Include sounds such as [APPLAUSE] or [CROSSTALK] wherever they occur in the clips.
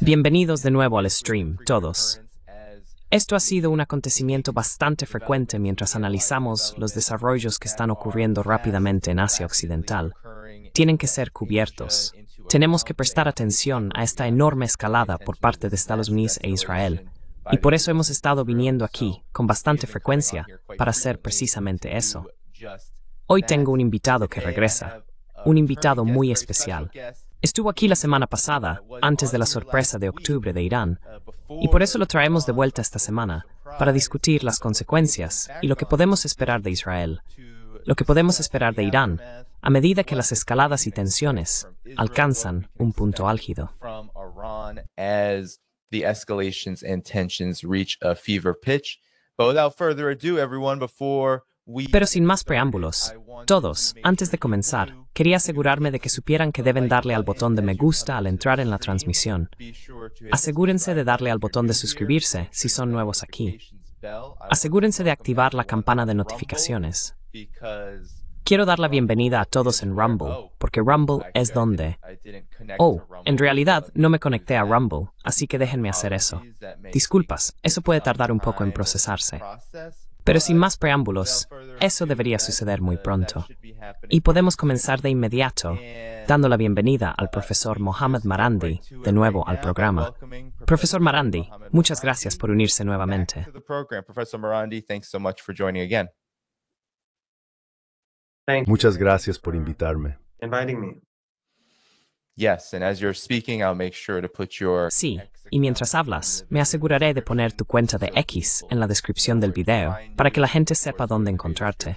Bienvenidos de nuevo al stream, todos. Esto ha sido un acontecimiento bastante frecuente mientras analizamos los desarrollos que están ocurriendo rápidamente en Asia Occidental. Tienen que ser cubiertos. Tenemos que prestar atención a esta enorme escalada por parte de Estados Unidos e Israel. Y por eso hemos estado viniendo aquí con bastante frecuencia para hacer precisamente eso. Hoy tengo un invitado que regresa, un invitado muy especial. Estuvo aquí la semana pasada, antes de la sorpresa de octubre de Irán, y por eso lo traemos de vuelta esta semana, para discutir las consecuencias y lo que podemos esperar de Israel, lo que podemos esperar de Irán, a medida que las escaladas y tensiones alcanzan un punto álgido. reach further before pero sin más preámbulos, todos, antes de comenzar, quería asegurarme de que supieran que deben darle al botón de me gusta al entrar en la transmisión. Asegúrense de darle al botón de suscribirse si son nuevos aquí. Asegúrense de activar la campana de notificaciones. Quiero dar la bienvenida a todos en Rumble, porque Rumble es donde... Oh, en realidad no me conecté a Rumble, así que déjenme hacer eso. Disculpas, eso puede tardar un poco en procesarse. Pero sin más preámbulos, eso debería suceder muy pronto. Y podemos comenzar de inmediato, dando la bienvenida al profesor Mohamed Marandi, de nuevo al programa. Profesor Marandi, muchas gracias por unirse nuevamente. Muchas gracias por invitarme. Sí, y mientras hablas, me aseguraré de poner tu cuenta de X en la descripción del video para que la gente sepa dónde encontrarte.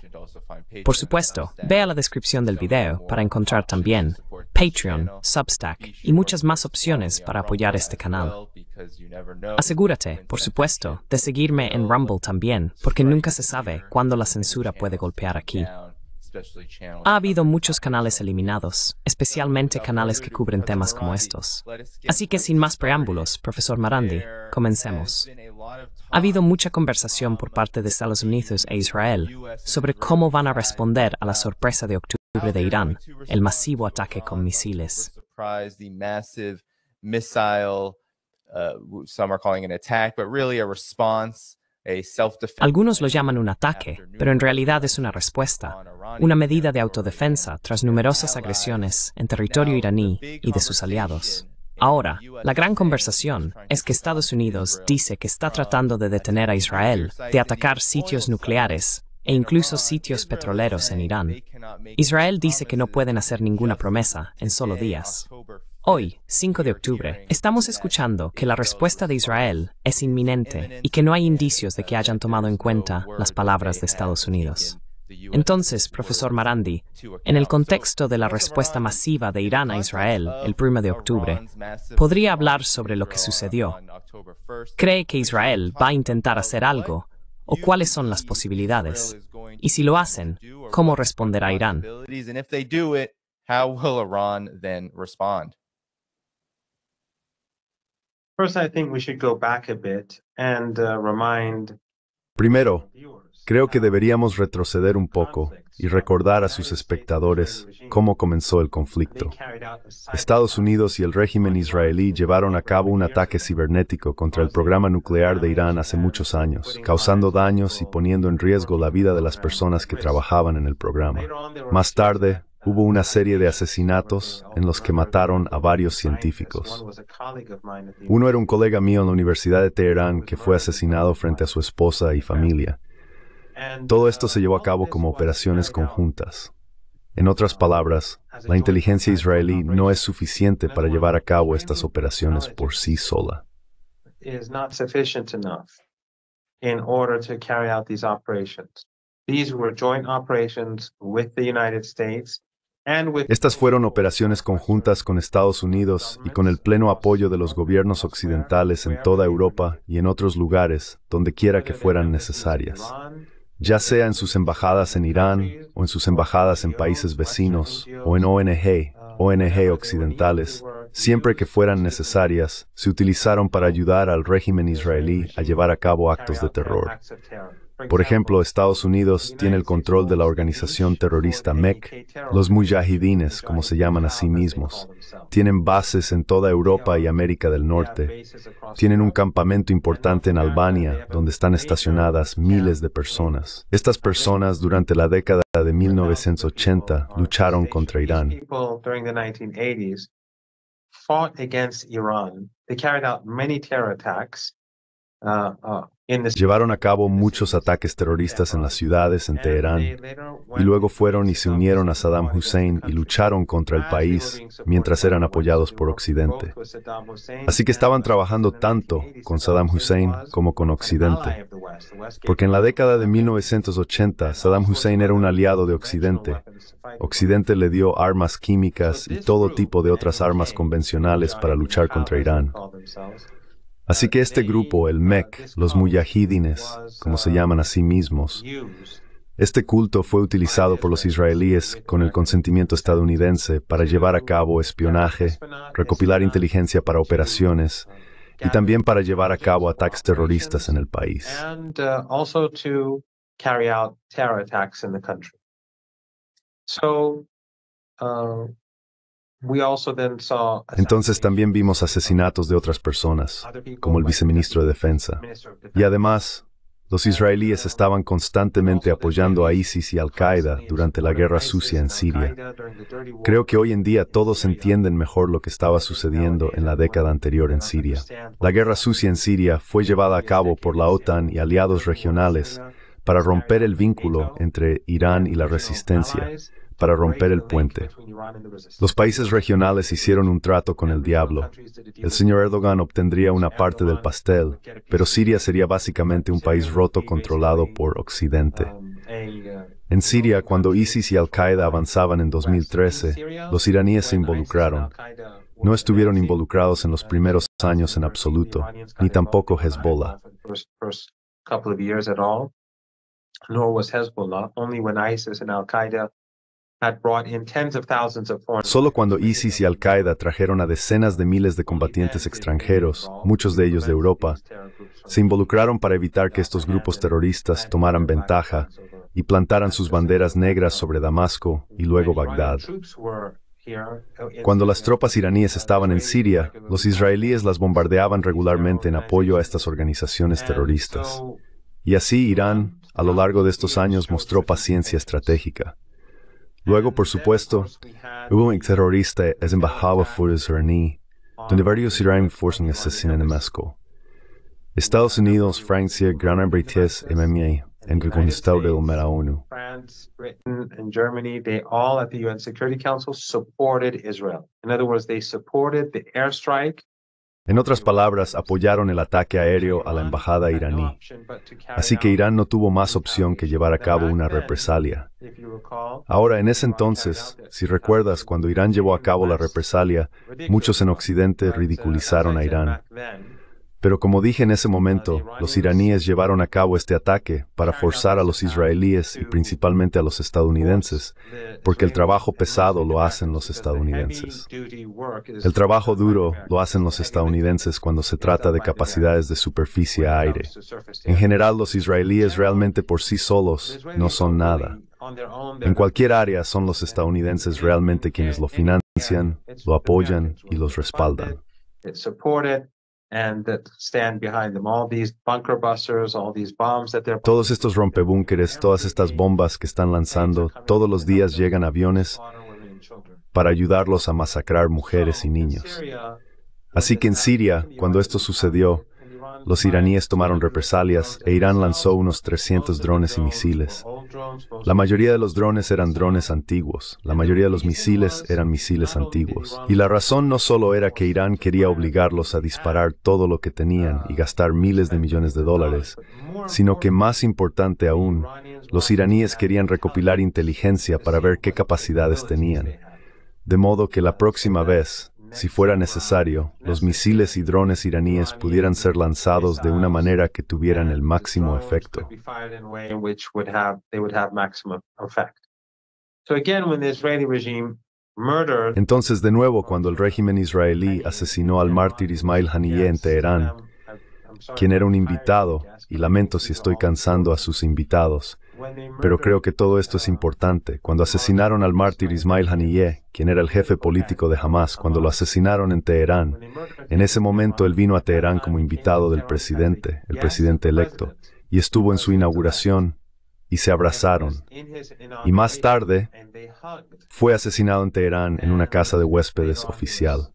Por supuesto, ve a la descripción del video para encontrar también Patreon, Substack y muchas más opciones para apoyar este canal. Asegúrate, por supuesto, de seguirme en Rumble también, porque nunca se sabe cuándo la censura puede golpear aquí. Ha habido muchos canales eliminados, especialmente canales que cubren temas como estos. Así que sin más preámbulos, profesor Marandi, comencemos. Ha habido mucha conversación por parte de Estados Unidos e Israel sobre cómo van a responder a la sorpresa de octubre de Irán, el masivo ataque con misiles. Algunos lo llaman un ataque, pero en realidad es una respuesta, una medida de autodefensa tras numerosas agresiones en territorio iraní y de sus aliados. Ahora, la gran conversación es que Estados Unidos dice que está tratando de detener a Israel, de atacar sitios nucleares e incluso sitios petroleros en Irán. Israel dice que no pueden hacer ninguna promesa en solo días. Hoy, 5 de octubre, estamos escuchando que la respuesta de Israel es inminente y que no hay indicios de que hayan tomado en cuenta las palabras de Estados Unidos. Entonces, profesor Marandi, en el contexto de la respuesta masiva de Irán a Israel el 1 de octubre, ¿podría hablar sobre lo que sucedió? ¿Cree que Israel va a intentar hacer algo o cuáles son las posibilidades? Y si lo hacen, ¿cómo responderá Irán? Primero, creo que deberíamos retroceder un poco y recordar a sus espectadores cómo comenzó el conflicto. Estados Unidos y el régimen israelí llevaron a cabo un ataque cibernético contra el programa nuclear de Irán hace muchos años, causando daños y poniendo en riesgo la vida de las personas que trabajaban en el programa. Más tarde, Hubo una serie de asesinatos en los que mataron a varios científicos. Uno era un colega mío en la Universidad de Teherán que fue asesinado frente a su esposa y familia. Todo esto se llevó a cabo como operaciones conjuntas. En otras palabras, la inteligencia israelí no es suficiente para llevar a cabo estas operaciones por sí sola. These were joint operations with the United States estas fueron operaciones conjuntas con Estados Unidos y con el pleno apoyo de los gobiernos occidentales en toda Europa y en otros lugares, donde quiera que fueran necesarias, ya sea en sus embajadas en Irán o en sus embajadas en países vecinos o en ONG, ONG occidentales, siempre que fueran necesarias, se utilizaron para ayudar al régimen israelí a llevar a cabo actos de terror. Por ejemplo, Estados Unidos tiene el control de la organización terrorista MEC. Los mujahidines, como se llaman a sí mismos, tienen bases en toda Europa y América del Norte. Tienen un campamento importante en Albania, donde están estacionadas miles de personas. Estas personas durante la década de 1980 lucharon contra Irán. Llevaron a cabo muchos ataques terroristas en las ciudades, en Teherán, y luego fueron y se unieron a Saddam Hussein y lucharon contra el país mientras eran apoyados por Occidente. Así que estaban trabajando tanto con Saddam Hussein como con Occidente. Porque en la década de 1980 Saddam Hussein era un aliado de Occidente. Occidente le dio armas químicas y todo tipo de otras armas convencionales para luchar contra Irán. Así que este grupo, el MEC, los muyahidines, como se llaman a sí mismos, este culto fue utilizado por los israelíes con el consentimiento estadounidense para llevar a cabo espionaje, recopilar inteligencia para operaciones y también para llevar a cabo ataques terroristas en el país. Entonces también vimos asesinatos de otras personas, como el viceministro de Defensa. Y además, los israelíes estaban constantemente apoyando a ISIS y Al-Qaeda durante la guerra sucia en Siria. Creo que hoy en día todos entienden mejor lo que estaba sucediendo en la década anterior en Siria. La guerra sucia en Siria fue llevada a cabo por la OTAN y aliados regionales para romper el vínculo entre Irán y la resistencia para romper el puente. Los países regionales hicieron un trato con el diablo. El señor Erdogan obtendría una parte del pastel, pero Siria sería básicamente un país roto controlado por Occidente. En Siria, cuando ISIS y Al-Qaeda avanzaban en 2013, los iraníes se involucraron. No estuvieron involucrados en los primeros años en absoluto, ni tampoco Hezbollah. Hezbollah. ISIS Al Qaeda Solo cuando ISIS y Al-Qaeda trajeron a decenas de miles de combatientes extranjeros, muchos de ellos de Europa, se involucraron para evitar que estos grupos terroristas tomaran ventaja y plantaran sus banderas negras sobre Damasco y luego Bagdad. Cuando las tropas iraníes estaban en Siria, los israelíes las bombardeaban regularmente en apoyo a estas organizaciones terroristas. Y así Irán, a lo largo de estos años, mostró paciencia estratégica. Luego, por supuesto, hubo un terrorista es embajada fuera iraní, donde varios iraníes fueron asesinados en México. Estados Unidos, Francia, Gran Bretaña y Memie en el Consulado de la ONU. France, Britain, and Germany, they all at the UN Security Council supported Israel. In other words, they supported the airstrike en otras palabras, apoyaron el ataque aéreo a la embajada iraní. Así que Irán no tuvo más opción que llevar a cabo una represalia. Ahora, en ese entonces, si recuerdas, cuando Irán llevó a cabo la represalia, muchos en Occidente ridiculizaron a Irán. Pero como dije en ese momento, los iraníes llevaron a cabo este ataque para forzar a los israelíes y principalmente a los estadounidenses, porque el trabajo pesado lo hacen los estadounidenses. El trabajo duro lo hacen los estadounidenses cuando se trata de capacidades de superficie a aire. En general, los israelíes realmente por sí solos no son nada. En cualquier área son los estadounidenses realmente quienes lo financian, lo apoyan y los respaldan. Todos estos rompebúnkeres, todas estas bombas que están lanzando, todos los días llegan aviones para ayudarlos a masacrar mujeres y niños. Así que en Siria, cuando esto sucedió, los iraníes tomaron represalias e Irán lanzó unos 300 drones y misiles. La mayoría de los drones eran drones antiguos, la mayoría de los misiles eran misiles antiguos. Y la razón no solo era que Irán quería obligarlos a disparar todo lo que tenían y gastar miles de millones de dólares, sino que más importante aún, los iraníes querían recopilar inteligencia para ver qué capacidades tenían. De modo que la próxima vez, si fuera necesario, los misiles y drones iraníes pudieran ser lanzados de una manera que tuvieran el máximo efecto. Entonces, de nuevo, cuando el régimen israelí asesinó al mártir Ismail Haniyeh en Teherán, quien era un invitado, y lamento si estoy cansando a sus invitados, pero creo que todo esto es importante. Cuando asesinaron al mártir Ismail Haniyeh, quien era el jefe político de Hamas, cuando lo asesinaron en Teherán, en ese momento él vino a Teherán como invitado del presidente, el presidente electo, y estuvo en su inauguración y se abrazaron. Y más tarde fue asesinado en Teherán en una casa de huéspedes oficial.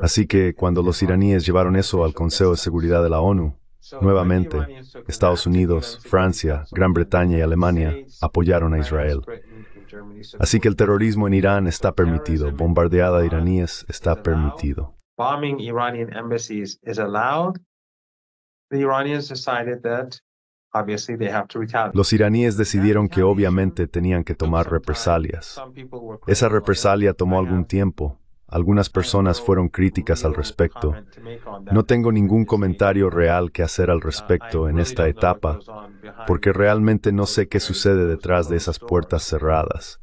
Así que cuando los iraníes llevaron eso al Consejo de Seguridad de la ONU, Nuevamente, Estados Unidos, Francia, Gran Bretaña y Alemania apoyaron a Israel. Así que el terrorismo en Irán está permitido, bombardeada de iraníes está permitido. los iraníes decidieron que obviamente tenían que tomar represalias. Esa represalia tomó algún tiempo, algunas personas fueron críticas al respecto. No tengo ningún comentario real que hacer al respecto en esta etapa, porque realmente no sé qué sucede detrás de esas puertas cerradas.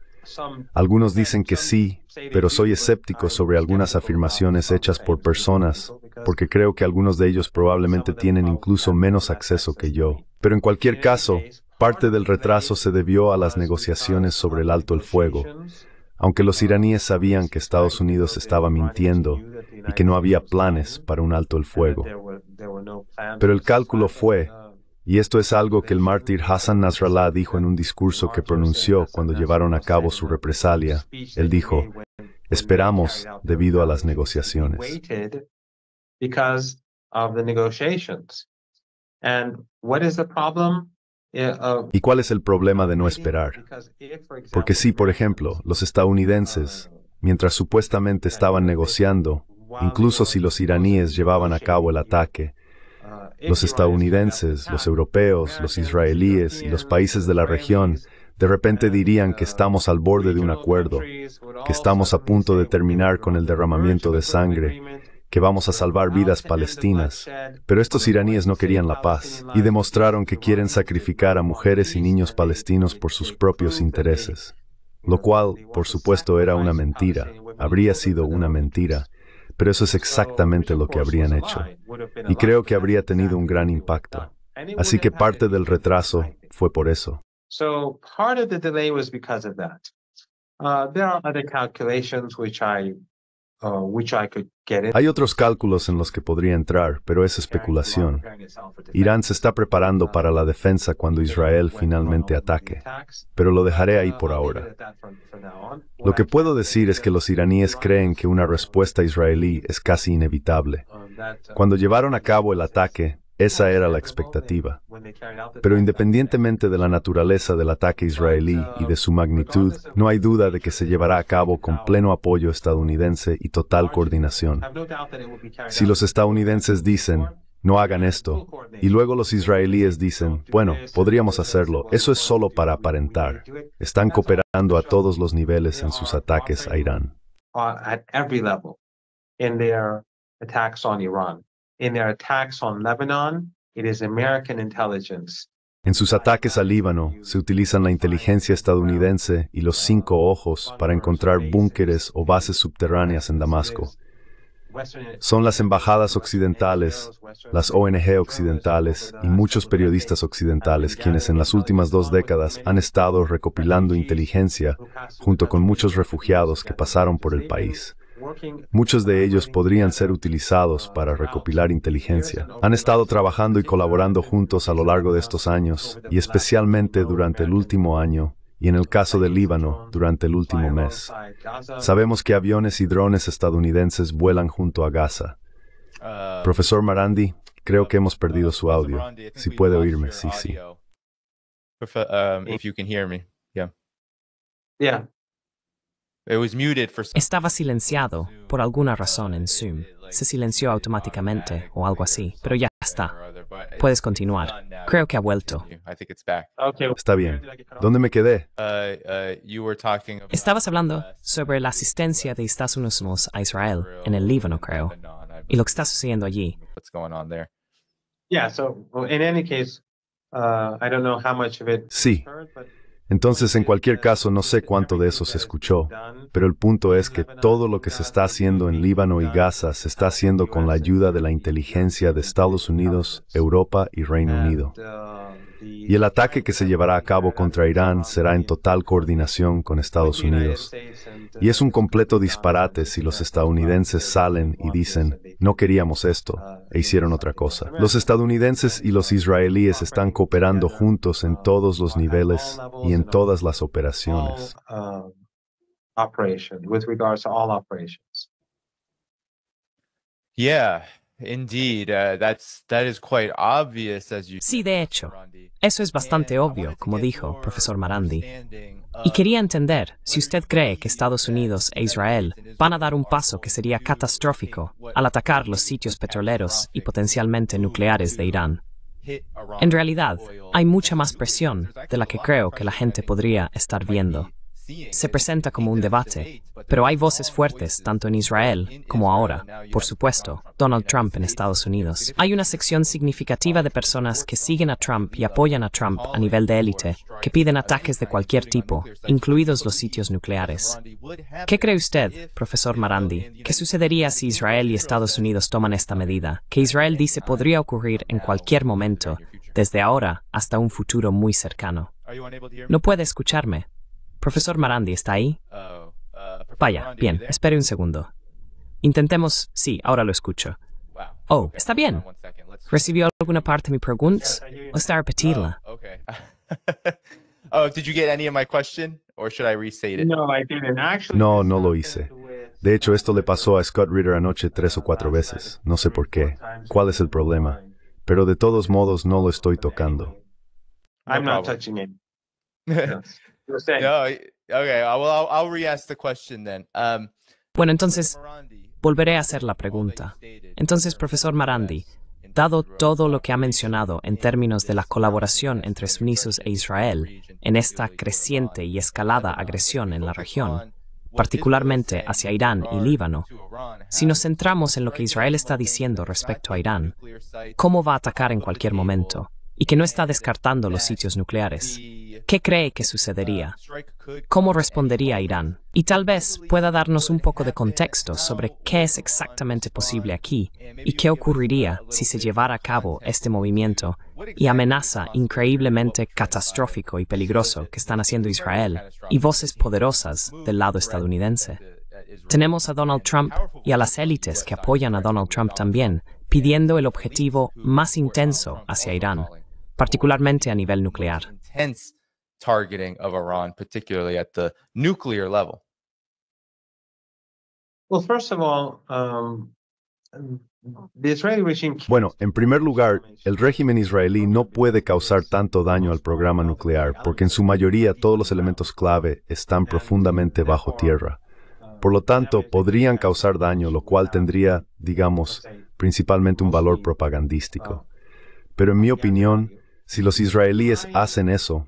Algunos dicen que sí, pero soy escéptico sobre algunas afirmaciones hechas por personas, porque creo que algunos de ellos probablemente tienen incluso menos acceso que yo. Pero en cualquier caso, parte del retraso se debió a las negociaciones sobre el alto el fuego. Aunque los iraníes sabían que Estados Unidos estaba mintiendo y que no había planes para un alto el fuego. Pero el cálculo fue, y esto es algo que el mártir Hassan Nasrallah dijo en un discurso que pronunció cuando llevaron a cabo su represalia, él dijo, esperamos debido a las negociaciones. And what is the problem? Eh, ¿Y ah, cuál es el problema de no esperar? Porque si, por ejemplo, los estadounidenses, mientras supuestamente estaban negociando, incluso si los iraníes llevaban a cabo el ataque, los estadounidenses, los europeos, los israelíes y los países de la región de repente dirían que estamos al borde de un acuerdo, que estamos a punto de terminar con el derramamiento de sangre, que vamos a salvar vidas palestinas. Pero estos iraníes no querían la paz y demostraron que quieren sacrificar a mujeres y niños palestinos por sus propios intereses. Lo cual, por supuesto, era una mentira, habría sido una mentira, pero eso es exactamente lo que habrían hecho. Y creo que habría tenido un gran impacto. Así que parte del retraso fue por eso. Uh, there are other calculations which I Uh, Hay otros cálculos en los que podría entrar, pero es especulación. Irán se está preparando uh, para la defensa cuando Israel finalmente ataque, pero lo dejaré ahí uh, por ahora. Lo que puedo decir es que los iraníes creen que una respuesta israelí es casi inevitable. Cuando llevaron a cabo el ataque, esa era la expectativa. Pero independientemente de la naturaleza del ataque israelí y de su magnitud, no hay duda de que se llevará a cabo con pleno apoyo estadounidense y total coordinación. Si los estadounidenses dicen, no hagan esto, y luego los israelíes dicen, bueno, podríamos hacerlo, eso es solo para aparentar. Están cooperando a todos los niveles en sus ataques a Irán. Uh, Lebanon, En sus ataques al Líbano, se utilizan la inteligencia estadounidense y los cinco ojos para encontrar búnkeres o bases subterráneas en Damasco. Son las embajadas occidentales, las ONG occidentales y muchos periodistas occidentales quienes en las últimas dos décadas han estado recopilando inteligencia junto con muchos refugiados que pasaron por el país. Muchos de ellos podrían ser utilizados para recopilar inteligencia. Han estado trabajando y colaborando juntos a lo largo de estos años, y especialmente durante el último año, y en el caso del Líbano, durante el último mes. Sabemos que aviones y drones estadounidenses vuelan junto a Gaza. Profesor Marandi, creo que hemos perdido su audio. Si puede oírme, sí, sí. Um, estaba silenciado por alguna razón en Zoom. Se silenció automáticamente o algo así, pero ya está. Puedes continuar. Creo que ha vuelto. Ah, está bien. ¿Dónde me quedé? Uh, uh, Estabas hablando sobre la asistencia de Estados Unidos a Israel en el Líbano, creo, y lo que está sucediendo allí. Sí, entonces, en cualquier caso, no sé cuánto de eso se escuchó, pero el punto es que todo lo que se está haciendo en Líbano y Gaza se está haciendo con la ayuda de la inteligencia de Estados Unidos, Europa y Reino Unido y el ataque que se llevará a cabo contra Irán será en total coordinación con Estados Unidos. Y es un completo disparate si los estadounidenses salen y dicen, no queríamos esto, e hicieron otra cosa. Los estadounidenses y los israelíes están cooperando juntos en todos los niveles y en todas las operaciones. Uh, sí, de hecho, eso es bastante obvio, como dijo profesor Marandi. Y quería entender si usted cree que Estados Unidos e Israel van a dar un paso que sería catastrófico al atacar los sitios petroleros y potencialmente nucleares de Irán. En realidad, hay mucha más presión de la que creo que la gente podría estar viendo se presenta como un debate, pero hay voces fuertes tanto en Israel como ahora, por supuesto, Donald Trump en Estados Unidos. Hay una sección significativa de personas que siguen a Trump y apoyan a Trump a nivel de élite, que piden ataques de cualquier tipo, incluidos los sitios nucleares. ¿Qué cree usted, profesor Marandi? ¿Qué sucedería si Israel y Estados Unidos toman esta medida, que Israel dice podría ocurrir en cualquier momento, desde ahora hasta un futuro muy cercano? No puede escucharme. Profesor Marandi, ¿está ahí? Oh, uh, Vaya, bien, espere un segundo. Intentemos... Sí, ahora lo escucho. Oh, está bien. ¿Recibió alguna parte de mi pregunta? ¿O está repetirla? No, no lo hice. De hecho, esto le pasó a Scott Reader anoche tres o cuatro veces. No sé por qué. ¿Cuál es el problema? Pero de todos modos no lo estoy tocando. I'm not touching it. [LAUGHS] bueno, entonces volveré a hacer la pregunta. Entonces, profesor Marandi, dado todo lo que ha mencionado en términos de la colaboración entre Sunnisus e Israel en esta creciente y escalada agresión en la región, particularmente hacia Irán y Líbano, si nos centramos en lo que Israel está diciendo respecto a Irán, cómo va a atacar en cualquier momento, y que no está descartando los sitios nucleares, ¿Qué cree que sucedería? ¿Cómo respondería Irán? Y tal vez pueda darnos un poco de contexto sobre qué es exactamente posible aquí y qué ocurriría si se llevara a cabo este movimiento y amenaza increíblemente catastrófico y peligroso que están haciendo Israel y voces poderosas del lado estadounidense. Tenemos a Donald Trump y a las élites que apoyan a Donald Trump también, pidiendo el objetivo más intenso hacia Irán, particularmente a nivel nuclear targeting of Iran, particularly at the nuclear level? Um, um, bueno, en primer lugar, el régimen israelí no puede causar tanto daño al programa nuclear porque en su mayoría todos los elementos clave están profundamente bajo tierra. Por lo tanto, podrían causar daño, lo cual tendría, digamos, principalmente un valor propagandístico. Pero en mi opinión, si los israelíes hacen eso,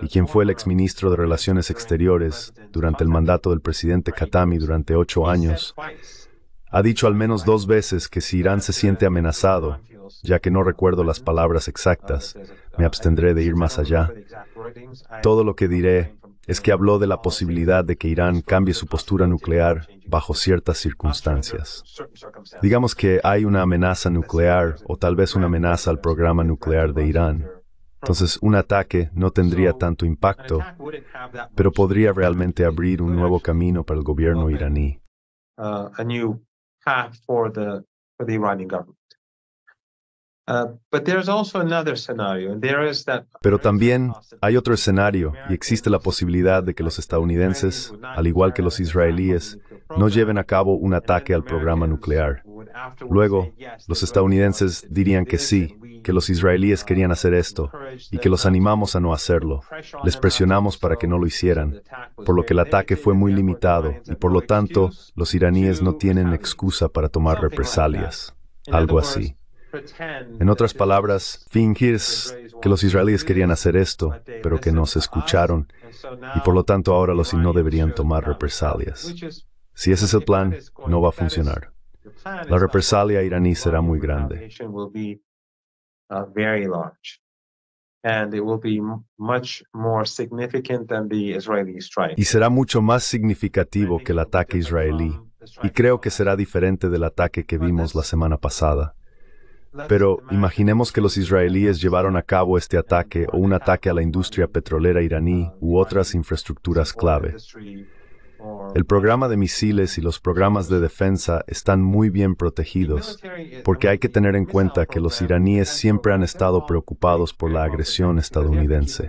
y quien fue el exministro de Relaciones Exteriores durante el mandato del presidente Katami durante ocho años, ha dicho al menos dos veces que si Irán se siente amenazado, ya que no recuerdo las palabras exactas, me abstendré de ir más allá. Todo lo que diré es que habló de la posibilidad de que Irán cambie su postura nuclear bajo ciertas circunstancias. Digamos que hay una amenaza nuclear o tal vez una amenaza al programa nuclear de Irán. Entonces un ataque no tendría tanto impacto, pero podría realmente abrir un nuevo camino para el gobierno iraní. Pero también hay otro escenario y existe la posibilidad de que los estadounidenses, al igual que los israelíes, no lleven a cabo un ataque al programa nuclear. Luego, los estadounidenses dirían que sí, que los israelíes querían hacer esto y que los animamos a no hacerlo. Les presionamos para que no lo hicieran, por lo que el ataque fue muy limitado y por lo tanto los iraníes no tienen excusa para tomar represalias. Algo así. En otras palabras, fingir que los israelíes querían hacer esto, pero que no se escucharon, y por lo tanto ahora los no deberían tomar represalias. Si ese es el plan, no va a funcionar. La represalia iraní será muy grande. Y será mucho más significativo que el ataque israelí, y creo que será diferente del ataque que vimos la semana pasada. Pero imaginemos que los israelíes llevaron a cabo este ataque o un ataque a la industria petrolera iraní u otras infraestructuras clave. El programa de misiles y los programas de defensa están muy bien protegidos, porque hay que tener en cuenta que los iraníes siempre han estado preocupados por la agresión estadounidense.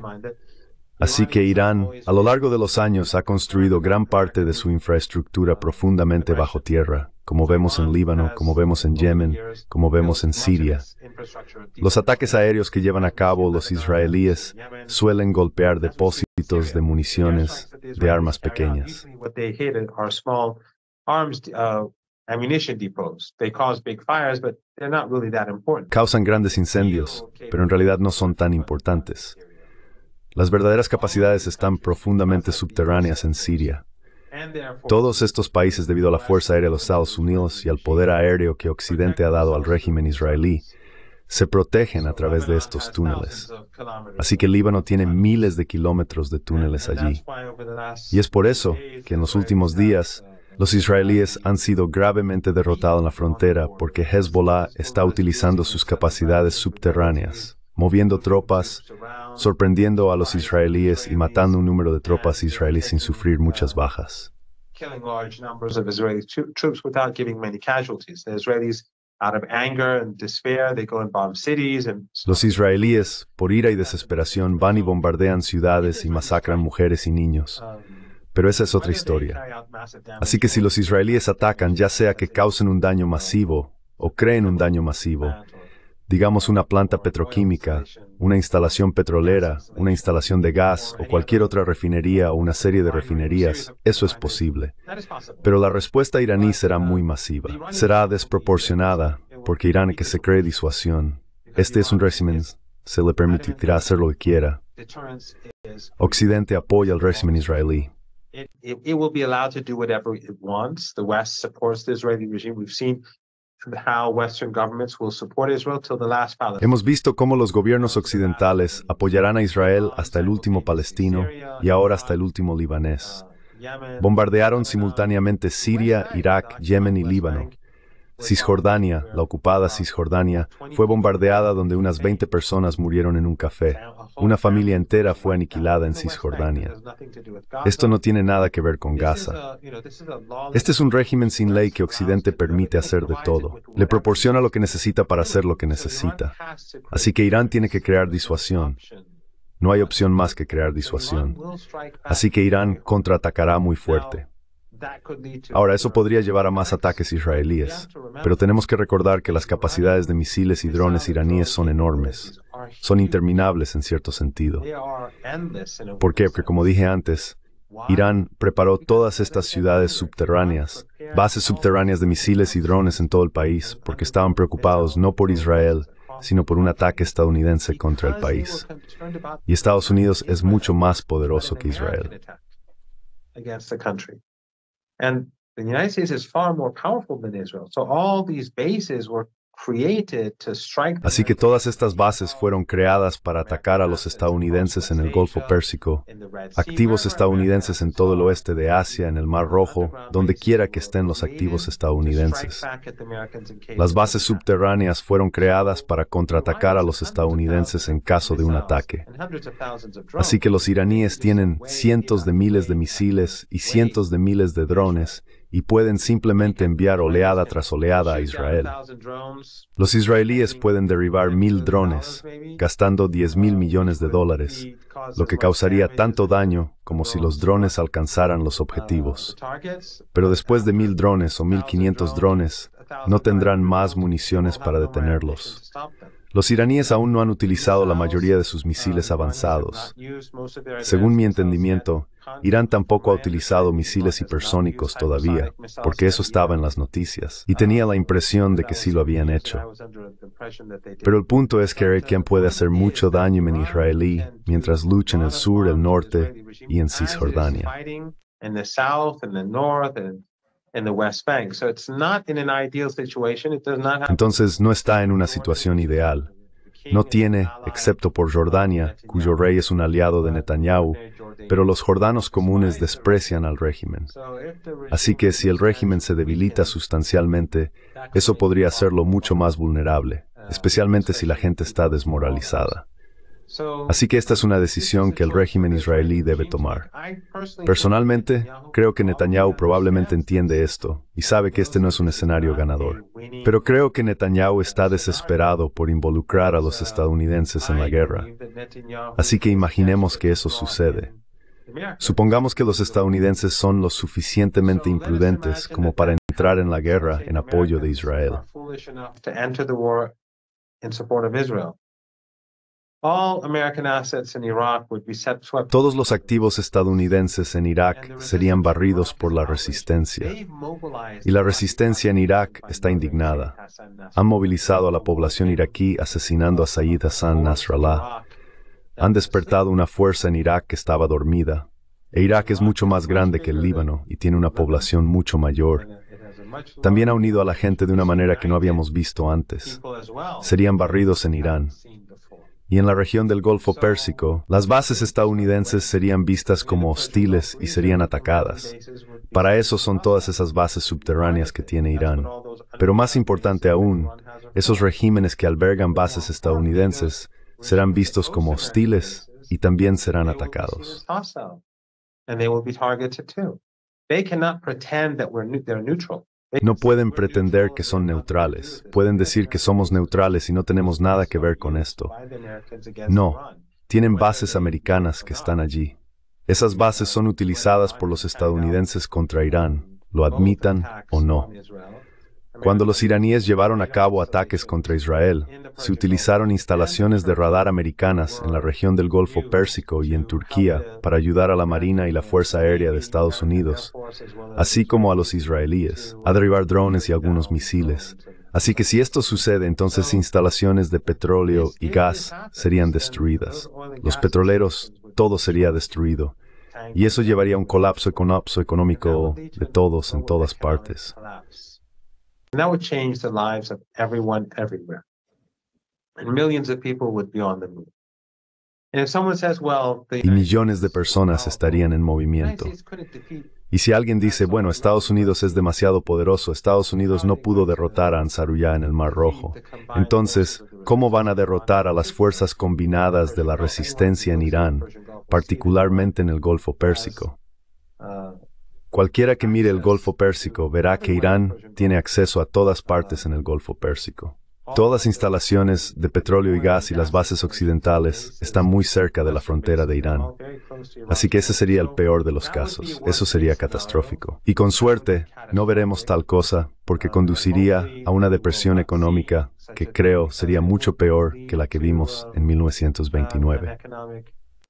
Así que Irán, a lo largo de los años, ha construido gran parte de su infraestructura profundamente bajo tierra, como vemos en Líbano, como vemos en Yemen, como vemos en Siria. Los ataques aéreos que llevan a cabo los israelíes suelen golpear depósitos de municiones, de armas pequeñas. Causan grandes incendios, pero en realidad no son tan importantes. Las verdaderas capacidades están profundamente subterráneas en Siria. Todos estos países, debido a la Fuerza Aérea de los Estados Unidos y al poder aéreo que Occidente ha dado al régimen israelí, se protegen a través de estos túneles. Así que el Líbano tiene miles de kilómetros de túneles allí. Y es por eso que en los últimos días los israelíes han sido gravemente derrotados en la frontera porque Hezbollah está utilizando sus capacidades subterráneas moviendo tropas, sorprendiendo a los israelíes y matando un número de tropas israelíes sin sufrir muchas bajas. Los israelíes, por ira y desesperación, van y bombardean ciudades y masacran mujeres y niños. Um, Pero esa es otra historia. Así que si los israelíes atacan, ya sea que causen un daño masivo o creen un daño masivo, digamos una planta petroquímica, una instalación petrolera, una instalación de gas o cualquier otra refinería o una serie de refinerías, eso es posible. Pero la respuesta iraní será muy masiva, será desproporcionada, porque Irán que se cree disuasión. Este es un régimen, se le permitirá hacer lo que quiera. Occidente apoya al régimen israelí. Hemos visto cómo los gobiernos occidentales apoyarán a Israel hasta el último palestino y ahora hasta el último libanés. Bombardearon simultáneamente Siria, Irak, Yemen y Líbano. Cisjordania, la ocupada Cisjordania, fue bombardeada donde unas 20 personas murieron en un café. Una familia entera fue aniquilada en Cisjordania. Esto no tiene nada que ver con Gaza. Este es un régimen sin ley que Occidente permite hacer de todo. Le proporciona lo que necesita para hacer lo que necesita. Así que Irán tiene que crear disuasión. No hay opción más que crear disuasión. Así que Irán contraatacará muy fuerte. Ahora, eso podría llevar a más ataques israelíes, pero tenemos que recordar que las capacidades de misiles y drones iraníes son enormes, son interminables en cierto sentido. ¿Por qué? Porque como dije antes, Irán preparó todas estas ciudades subterráneas, bases subterráneas de misiles y drones en todo el país, porque estaban preocupados no por Israel, sino por un ataque estadounidense contra el país. Y Estados Unidos es mucho más poderoso que Israel. And the United States is far more powerful than Israel. So all these bases were Así que todas estas bases fueron creadas para atacar a los estadounidenses en el Golfo Pérsico, activos estadounidenses en todo el oeste de Asia, en el Mar Rojo, donde quiera que estén los activos estadounidenses. Las bases subterráneas fueron creadas para contraatacar a los estadounidenses en caso de un ataque. Así que los iraníes tienen cientos de miles de misiles y cientos de miles de drones y pueden simplemente enviar oleada tras oleada a Israel. Los israelíes pueden derribar mil drones, gastando 10 mil millones de dólares, lo que causaría tanto daño como si los drones alcanzaran los objetivos. Pero después de mil drones o mil quinientos drones, no tendrán más municiones para detenerlos. Los iraníes aún no han utilizado la mayoría de sus misiles avanzados. Según mi entendimiento, Irán tampoco ha utilizado misiles hipersónicos todavía, porque eso estaba en las noticias, y tenía la impresión de que sí lo habían hecho. Pero el punto es que Erekian puede hacer mucho daño en israelí mientras lucha en el sur, el norte y en Cisjordania. Entonces no está en una situación ideal. No tiene, excepto por Jordania, cuyo rey es un aliado de Netanyahu, pero los jordanos comunes desprecian al régimen. Así que si el régimen se debilita sustancialmente, eso podría hacerlo mucho más vulnerable, especialmente si la gente está desmoralizada. Así que esta es una decisión que el régimen israelí debe tomar. Personalmente, creo que Netanyahu probablemente entiende esto y sabe que este no es un escenario ganador. Pero creo que Netanyahu está desesperado por involucrar a los uh, estadounidenses en la guerra. Así que imaginemos que eso sucede. Supongamos que los estadounidenses son lo suficientemente imprudentes como para entrar en la guerra en apoyo de Israel. Todos los activos estadounidenses en Irak serían barridos por la resistencia. Y la resistencia en Irak está indignada. Han movilizado a la población iraquí asesinando a Sayyid Hassan Nasrallah. Han despertado una fuerza en Irak que estaba dormida. E Irak es mucho más grande que el Líbano y tiene una población mucho mayor. También ha unido a la gente de una manera que no habíamos visto antes. Serían barridos en Irán y en la región del Golfo Pérsico, las bases estadounidenses serían vistas como hostiles y serían atacadas. Para eso son todas esas bases subterráneas que tiene Irán. Pero más importante aún, esos regímenes que albergan bases estadounidenses serán vistos como hostiles y también serán atacados. They cannot pretend that we're neutral. No pueden pretender que son neutrales. Pueden decir que somos neutrales y no tenemos nada que ver con esto. No, tienen bases americanas que están allí. Esas bases son utilizadas por los estadounidenses contra Irán, lo admitan o no. Cuando los iraníes llevaron a cabo ataques contra Israel, se utilizaron instalaciones de radar americanas en la región del Golfo Pérsico y en Turquía para ayudar a la Marina y la Fuerza Aérea de Estados Unidos, así como a los israelíes, a derribar drones y algunos misiles. Así que si esto sucede, entonces instalaciones de petróleo y gas serían destruidas. Los petroleros, todo sería destruido. Y eso llevaría a un colapso, colapso económico de todos en todas partes. And that would change the lives of everyone everywhere. And Y millones de personas estarían en movimiento. Y si alguien dice, bueno, Estados Unidos es demasiado poderoso, Estados Unidos no pudo derrotar a Ansaruyá en el Mar Rojo, entonces, ¿cómo van a derrotar a las fuerzas combinadas de la resistencia en Irán, particularmente en el Golfo Pérsico? Uh, Cualquiera que mire el Golfo Pérsico verá que Irán tiene acceso a todas partes en el Golfo Pérsico. Todas las instalaciones de petróleo y gas y las bases occidentales están muy cerca de la frontera de Irán. Así que ese sería el peor de los casos. Eso sería catastrófico. Y con suerte, no veremos tal cosa porque conduciría a una depresión económica que creo sería mucho peor que la que vimos en 1929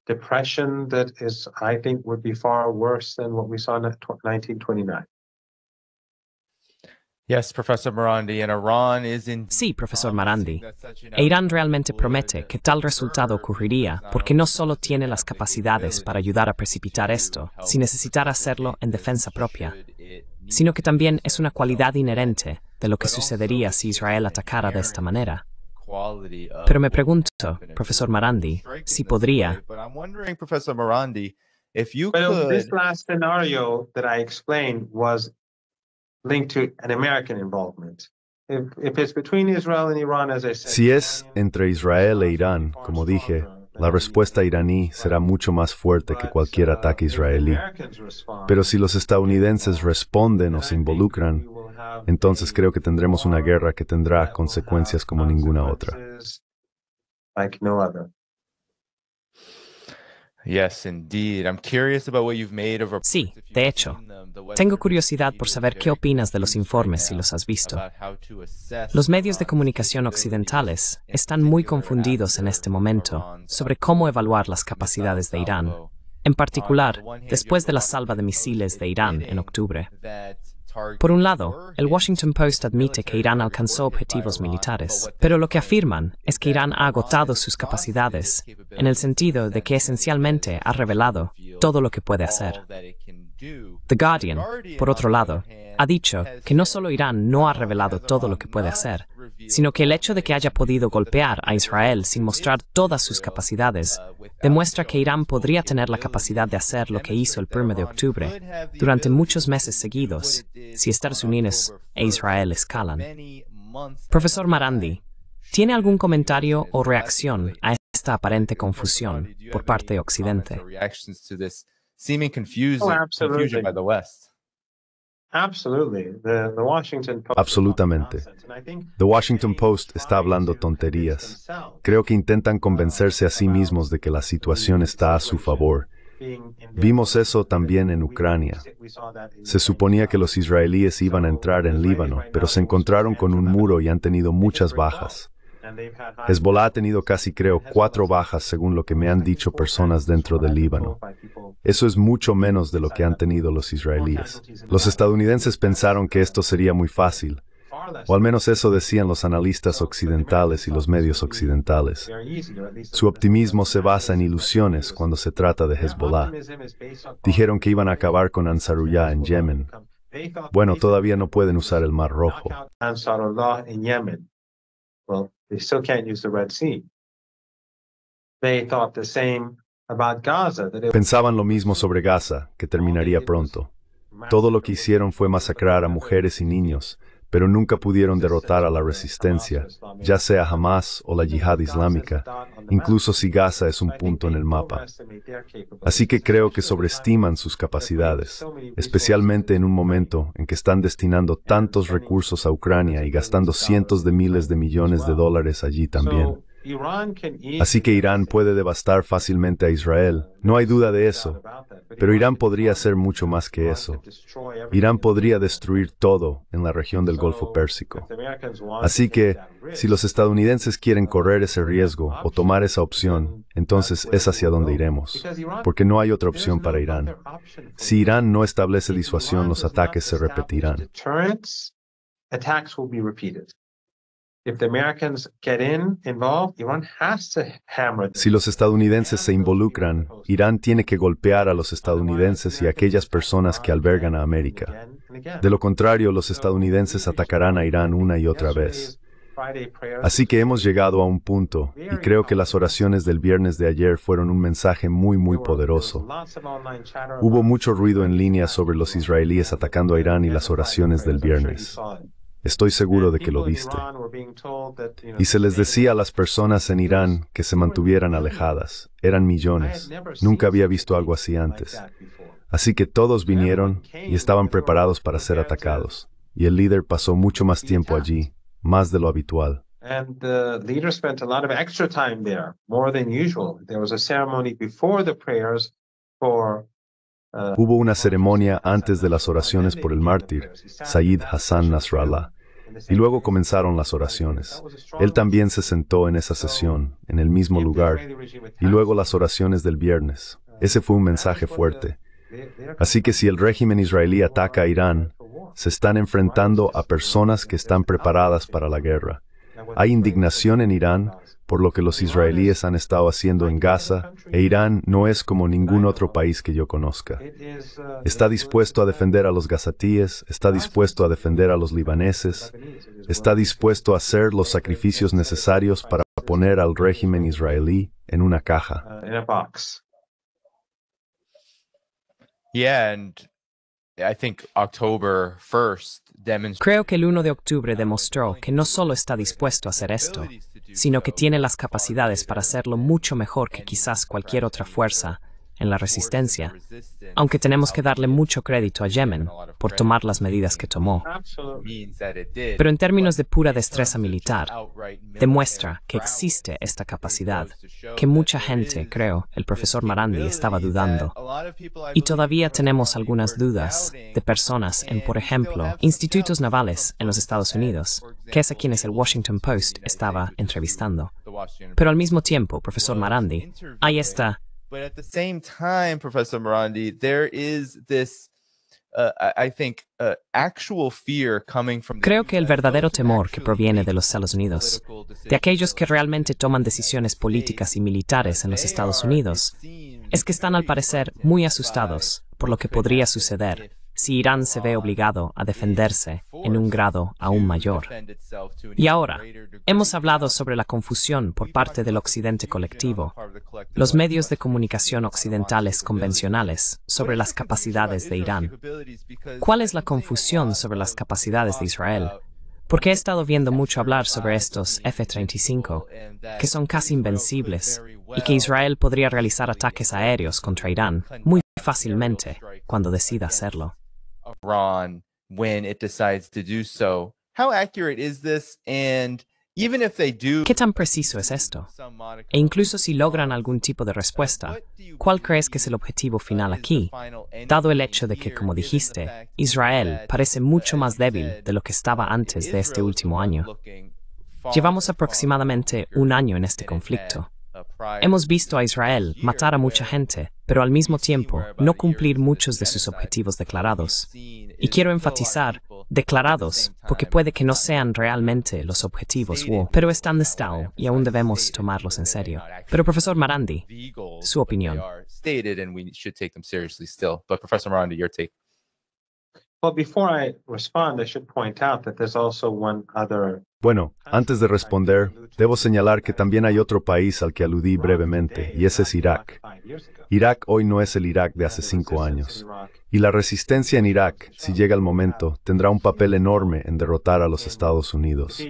depression that is, I think, would be far worse than what we saw 1929. Sí, profesor Marandi. Irán realmente promete que tal resultado ocurriría porque no solo tiene las capacidades para ayudar a precipitar esto, sin necesitar hacerlo en defensa propia, sino que también es una cualidad inherente de lo que sucedería si Israel atacara de esta manera. Pero me pregunto, profesor Marandi, si podría. Pero this last scenario that I explained was linked to an American involvement. Si es entre Israel e Irán, como dije, la respuesta iraní será mucho más fuerte que cualquier uh, ataque israelí. Pero si los estadounidenses responden o se involucran, entonces creo que tendremos una guerra que tendrá consecuencias como ninguna otra. Sí, de hecho, tengo curiosidad por saber qué opinas de los informes si los has visto. Los medios de comunicación occidentales están muy confundidos en este momento sobre cómo evaluar las capacidades de Irán, en particular después de la salva de misiles de Irán en octubre. Por un lado, el Washington Post admite que Irán alcanzó objetivos militares, pero lo que afirman es que Irán ha agotado sus capacidades, en el sentido de que esencialmente ha revelado todo lo que puede hacer. The Guardian, por otro lado, ha dicho que no solo Irán no ha revelado todo lo que puede hacer, sino que el hecho de que haya podido golpear a Israel sin mostrar todas sus capacidades demuestra que Irán podría tener la capacidad de hacer lo que hizo el 1 de octubre durante muchos meses seguidos si Estados Unidos e Israel escalan. Profesor Marandi, ¿tiene algún comentario o reacción a esta aparente confusión por parte de Occidente? seeming confused oh, by West. Absolutamente. The Washington Post está hablando tonterías. Creo que intentan uh, convencerse a sí mismos de que la situación está a su favor. Vimos eso también en Ucrania. Se suponía que los israelíes iban a entrar en Líbano, pero se encontraron con un muro y han tenido muchas bajas. Hezbollah ha tenido casi creo cuatro bajas según lo que me han dicho personas dentro del Líbano. Eso es mucho menos de lo que han tenido los israelíes. Los estadounidenses pensaron que esto sería muy fácil, o al menos eso decían los analistas occidentales y los medios occidentales. Su optimismo se basa en ilusiones cuando se trata de Hezbollah. Dijeron que iban a acabar con Ansarullah en Yemen. Bueno, todavía no pueden usar el Mar Rojo still can't use the Red Sea. They thought the same about Gaza, Pensaban lo mismo sobre Gaza, que terminaría pronto. Todo lo que hicieron fue masacrar a mujeres y niños, pero nunca pudieron derrotar a la resistencia, ya sea Hamas o la yihad islámica, incluso si Gaza es un punto en el mapa. Este pues, Así que este creo que sobreestiman sus este capacidades, especialmente en un pues, momento en que están destinando tantos pues, recursos a Ucrania y gastando cientos de miles de millones de dólares allí también. Así que Irán puede devastar fácilmente a Israel. No hay duda de eso. Pero Irán podría hacer mucho más que eso. Irán podría destruir todo en la región del Golfo Pérsico. Así que, si los estadounidenses quieren correr ese riesgo o tomar esa opción, entonces es hacia donde iremos. Porque no hay otra opción para Irán. Si Irán no establece disuasión, los ataques se repetirán. Si los estadounidenses se involucran, Irán tiene que golpear a los estadounidenses y a aquellas personas que albergan a América. De lo contrario, los estadounidenses atacarán a Irán una y otra vez. Así que hemos llegado a un punto, y creo que las oraciones del viernes de ayer fueron un mensaje muy, muy poderoso. Hubo mucho ruido en línea sobre los israelíes atacando a Irán y las oraciones del viernes. Estoy seguro de que lo viste. Y se les decía a las personas en Irán que se mantuvieran alejadas. Eran millones. Nunca había visto algo así antes. Así que todos vinieron y estaban preparados para ser atacados. Y el líder pasó mucho más tiempo allí, más de lo habitual. Uh, Hubo una ceremonia antes de las oraciones por el mártir, Said Hassan Nasrallah. Y luego comenzaron las oraciones. Él también se sentó en esa sesión, en el mismo lugar, y luego las oraciones del viernes. Ese fue un mensaje fuerte. Así que si el régimen israelí ataca a Irán, se están enfrentando a personas que están preparadas para la guerra. Hay indignación en Irán por lo que los israelíes han estado haciendo en Gaza, e Irán no es como ningún otro país que yo conozca. Uh, está dispuesto a defender a los gazatíes, está dispuesto a defender a los libaneses, está dispuesto a hacer los sacrificios necesarios para poner al régimen israelí en una caja. Uh, Creo que el 1 de octubre demostró que no solo está dispuesto a hacer esto, sino que tiene las capacidades para hacerlo mucho mejor que quizás cualquier otra fuerza en la resistencia, aunque tenemos que darle mucho crédito a Yemen por tomar las medidas que tomó. Pero en términos de pura destreza militar, demuestra que existe esta capacidad, que mucha gente, creo, el profesor Marandi estaba dudando. Y todavía tenemos algunas dudas de personas en, por ejemplo, institutos navales en los Estados Unidos, que es a quienes el Washington Post estaba entrevistando. Pero al mismo tiempo, profesor Marandi, hay esta But at the same time, Morandi, there is Creo que el verdadero temor que proviene de los Estados Unidos, de aquellos que realmente toman decisiones políticas y militares en los Estados Unidos, es que están al parecer muy asustados por lo que podría suceder si Irán se ve obligado a defenderse en un grado aún mayor. Y ahora, hemos hablado sobre la confusión por parte del Occidente colectivo, los medios de comunicación occidentales convencionales sobre las capacidades de Irán. ¿Cuál es la confusión sobre las capacidades de Israel? Porque he estado viendo mucho hablar sobre estos F-35, que son casi invencibles, y que Israel podría realizar ataques aéreos contra Irán muy fácilmente cuando decida hacerlo. ¿Qué tan preciso es esto? E incluso si logran algún tipo de respuesta, ¿cuál crees que es el objetivo final aquí, dado el hecho de que, como dijiste, Israel parece mucho más débil de lo que estaba antes de este último año? Llevamos aproximadamente un año en este conflicto. Hemos visto a Israel matar a mucha gente pero al mismo tiempo no cumplir muchos de sus objetivos declarados. Y quiero enfatizar declarados, porque puede que no sean realmente los objetivos pero están listados y aún debemos tomarlos en serio. Pero profesor Marandi, su opinión. Bueno, before I respond, I should point out that there's bueno, antes de responder, debo señalar que también hay otro país al que aludí brevemente, y ese es Irak. Irak hoy no es el Irak de hace cinco años. Y la resistencia en Irak, si llega el momento, tendrá un papel enorme en derrotar a los Estados Unidos.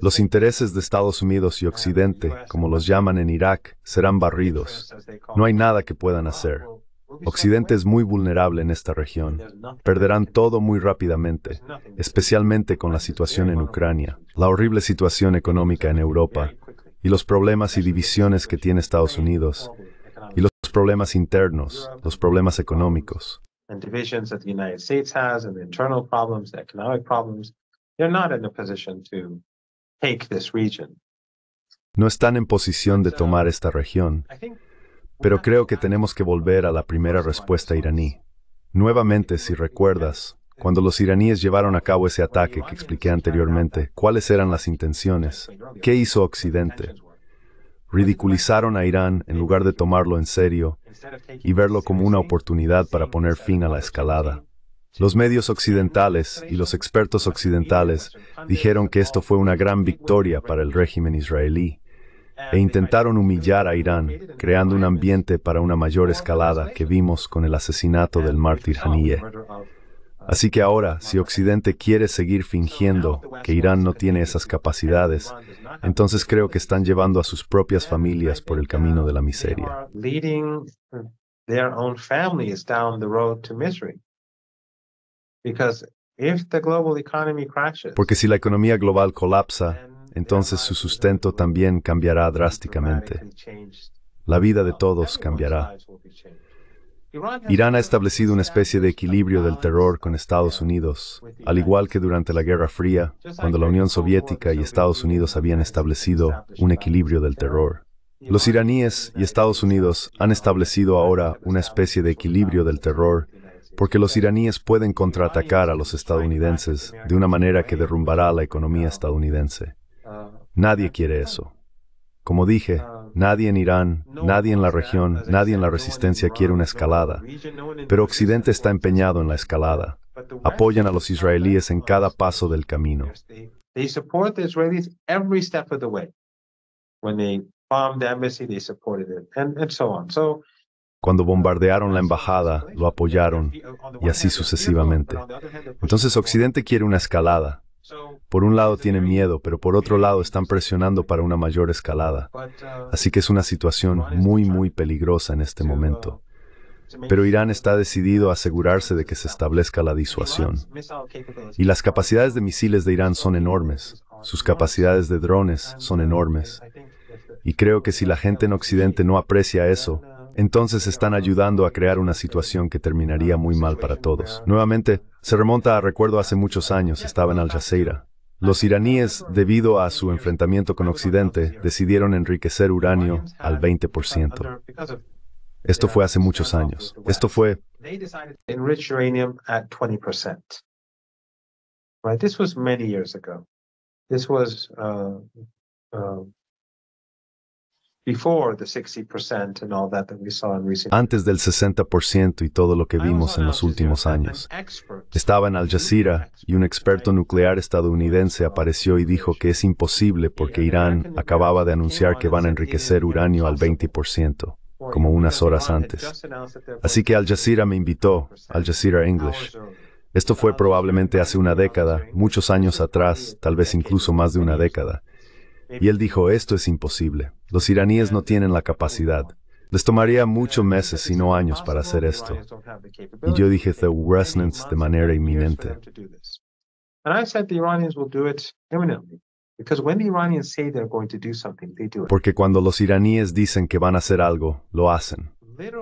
Los intereses de Estados Unidos y Occidente, como los llaman en Irak, serán barridos. No hay nada que puedan hacer. Occidente es muy vulnerable en esta región. Perderán todo muy rápidamente, especialmente con la situación en Ucrania, la horrible situación económica en Europa y los problemas y divisiones que tiene Estados Unidos y los problemas internos, los problemas económicos. No están en posición de tomar esta región. Pero creo que tenemos que volver a la primera respuesta iraní. Nuevamente, si recuerdas, cuando los iraníes llevaron a cabo ese ataque que expliqué anteriormente, ¿cuáles eran las intenciones? ¿Qué hizo Occidente? Ridiculizaron a Irán en lugar de tomarlo en serio y verlo como una oportunidad para poner fin a la escalada. Los medios occidentales y los expertos occidentales dijeron que esto fue una gran victoria para el régimen israelí e intentaron humillar a Irán, creando un ambiente para una mayor escalada que vimos con el asesinato del mártir Haniyeh. Así que ahora, si Occidente quiere seguir fingiendo que Irán no tiene esas capacidades, entonces creo que están llevando a sus propias familias por el camino de la miseria. Porque si la economía global colapsa, entonces su sustento también cambiará drásticamente. La vida de todos cambiará. Irán ha establecido una especie de equilibrio del terror con Estados Unidos, al igual que durante la Guerra Fría, cuando la Unión Soviética y Estados Unidos habían establecido un equilibrio del terror. Los iraníes y Estados Unidos han establecido ahora una especie de equilibrio del terror porque los iraníes pueden contraatacar a los estadounidenses de una manera que derrumbará la economía estadounidense. Nadie quiere eso. Como dije, nadie en Irán, nadie en la región, nadie en la resistencia quiere una escalada. Pero Occidente está empeñado en la escalada. Apoyan a los israelíes en cada paso del camino. Cuando bombardearon la embajada, lo apoyaron, y así sucesivamente. Entonces Occidente quiere una escalada, por un lado tienen miedo, pero por otro lado están presionando para una mayor escalada. Así que es una situación muy, muy peligrosa en este momento. Pero Irán está decidido a asegurarse de que se establezca la disuasión. Y las capacidades de misiles de Irán son enormes, sus capacidades de drones son enormes. Y creo que si la gente en Occidente no aprecia eso, entonces están ayudando a crear una situación que terminaría muy mal para todos. Nuevamente, se remonta a recuerdo hace muchos años, estaba en Al Jazeera. Los iraníes, debido a su enfrentamiento con Occidente, decidieron enriquecer uranio al 20%. Esto fue hace muchos años. Esto fue... This was many years ago. This was uh, uh, antes del 60% y todo lo que vimos en los últimos años. Estaba en Al Jazeera y un experto nuclear estadounidense apareció y dijo que es imposible porque Irán acababa de anunciar que van a enriquecer uranio al 20% como unas horas antes. Así que Al Jazeera me invitó, Al Jazeera English. Esto fue probablemente hace una década, muchos años atrás, tal vez incluso más de una década. Y él dijo, esto es imposible. Los iraníes no tienen la capacidad. Les tomaría muchos meses, si no años, para hacer esto. Y yo dije The Resonance de manera inminente. Porque cuando los iraníes dicen que van a hacer algo, lo hacen.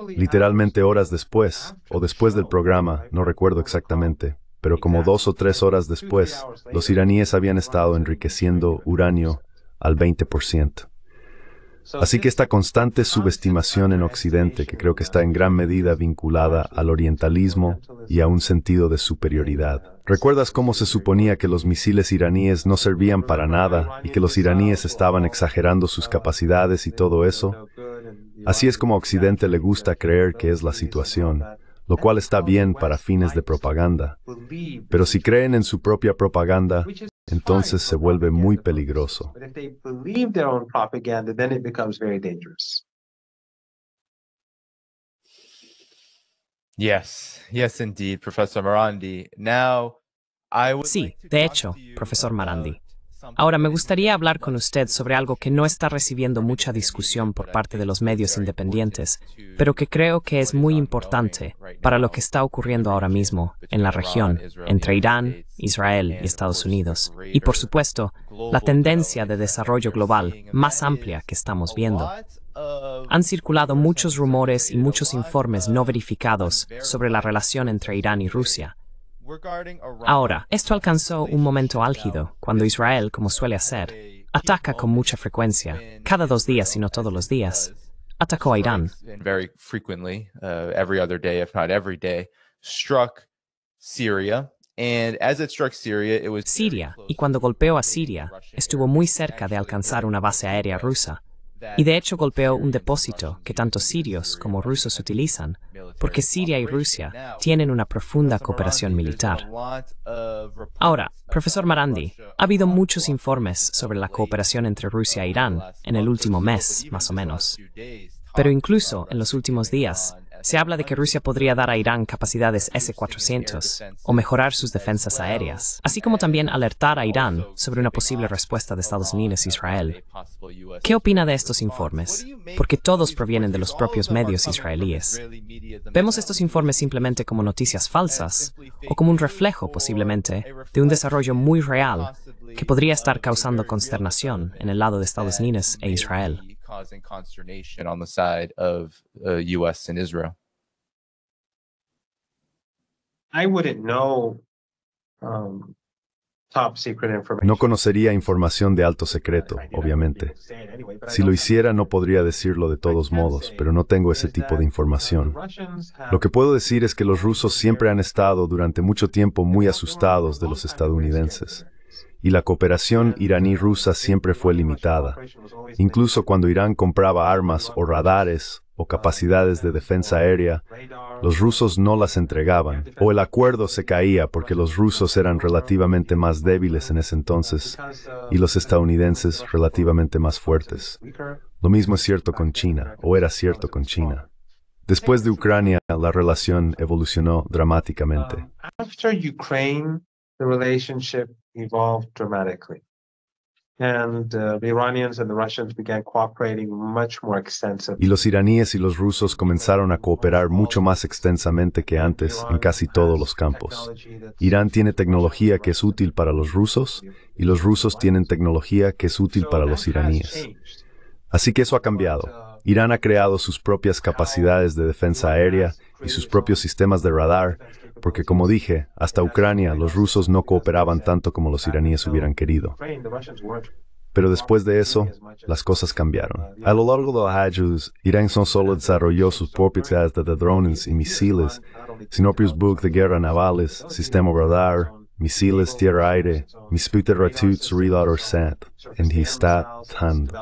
Literalmente horas después, o después del programa, no recuerdo exactamente, pero como dos o tres horas después, los iraníes habían estado enriqueciendo uranio al 20%. Así que esta constante subestimación en Occidente, que creo que está en gran medida vinculada al orientalismo y a un sentido de superioridad. ¿Recuerdas cómo se suponía que los misiles iraníes no servían para nada y que los iraníes estaban exagerando sus capacidades y todo eso? Así es como a Occidente le gusta creer que es la situación, lo cual está bien para fines de propaganda. Pero si creen en su propia propaganda, entonces se vuelve muy peligroso. Yes, yes indeed, Professor Morandi. Now, I would sí, de hecho, to Profesor Marandi. Ahora, me gustaría hablar con usted sobre algo que no está recibiendo mucha discusión por parte de los medios independientes, pero que creo que es muy importante para lo que está ocurriendo ahora mismo en la región, entre Irán, Israel y Estados Unidos. Y, por supuesto, la tendencia de desarrollo global más amplia que estamos viendo. Han circulado muchos rumores y muchos informes no verificados sobre la relación entre Irán y Rusia Ahora, esto alcanzó un momento álgido, cuando Israel, como suele hacer, ataca con mucha frecuencia, cada dos días, si no todos los días, atacó a Irán. Siria, y cuando golpeó a Siria, estuvo muy cerca de alcanzar una base aérea rusa, y de hecho golpeó un depósito que tanto sirios como rusos utilizan, porque Siria y Rusia tienen una profunda cooperación militar. Ahora, profesor Marandi, ha habido muchos informes sobre la cooperación entre Rusia e Irán en el último mes, más o menos. Pero incluso en los últimos días se habla de que Rusia podría dar a Irán capacidades S-400 o mejorar sus defensas aéreas, así como también alertar a Irán sobre una posible respuesta de Estados Unidos e Israel. ¿Qué opina de estos informes? Porque todos provienen de los propios medios israelíes. ¿Vemos estos informes simplemente como noticias falsas o como un reflejo, posiblemente, de un desarrollo muy real que podría estar causando consternación en el lado de Estados Unidos e Israel? No conocería información de alto secreto, obviamente. Si lo hiciera no podría decirlo de todos modos, pero no tengo ese tipo uh, de información. Lo que puedo decir es que los rusos siempre han estado durante mucho tiempo muy asustados de los estadounidenses y la cooperación iraní-rusa siempre fue limitada. Incluso cuando Irán compraba armas o radares o capacidades de defensa aérea, los rusos no las entregaban, o el acuerdo se caía porque los rusos eran relativamente más débiles en ese entonces y los estadounidenses relativamente más fuertes. Lo mismo es cierto con China, o era cierto con China. Después de Ucrania, la relación evolucionó dramáticamente. Y los iraníes y los rusos comenzaron a cooperar mucho más extensamente que antes en casi todos los campos. Irán tiene tecnología que es útil para los rusos y los rusos tienen tecnología que es útil para los iraníes. Así que eso ha cambiado. Irán ha creado sus propias capacidades de defensa aérea y sus propios sistemas de radar, porque como dije, hasta Ucrania los rusos no cooperaban tanto como los iraníes hubieran querido. Pero después de eso, las cosas cambiaron. A lo largo de los años, Irán no solo desarrolló sus clases de drones y misiles, sino book de guerra navales, sistema radar, misiles tierra-aire, Mispiter Ratuts SAT, y está Tand.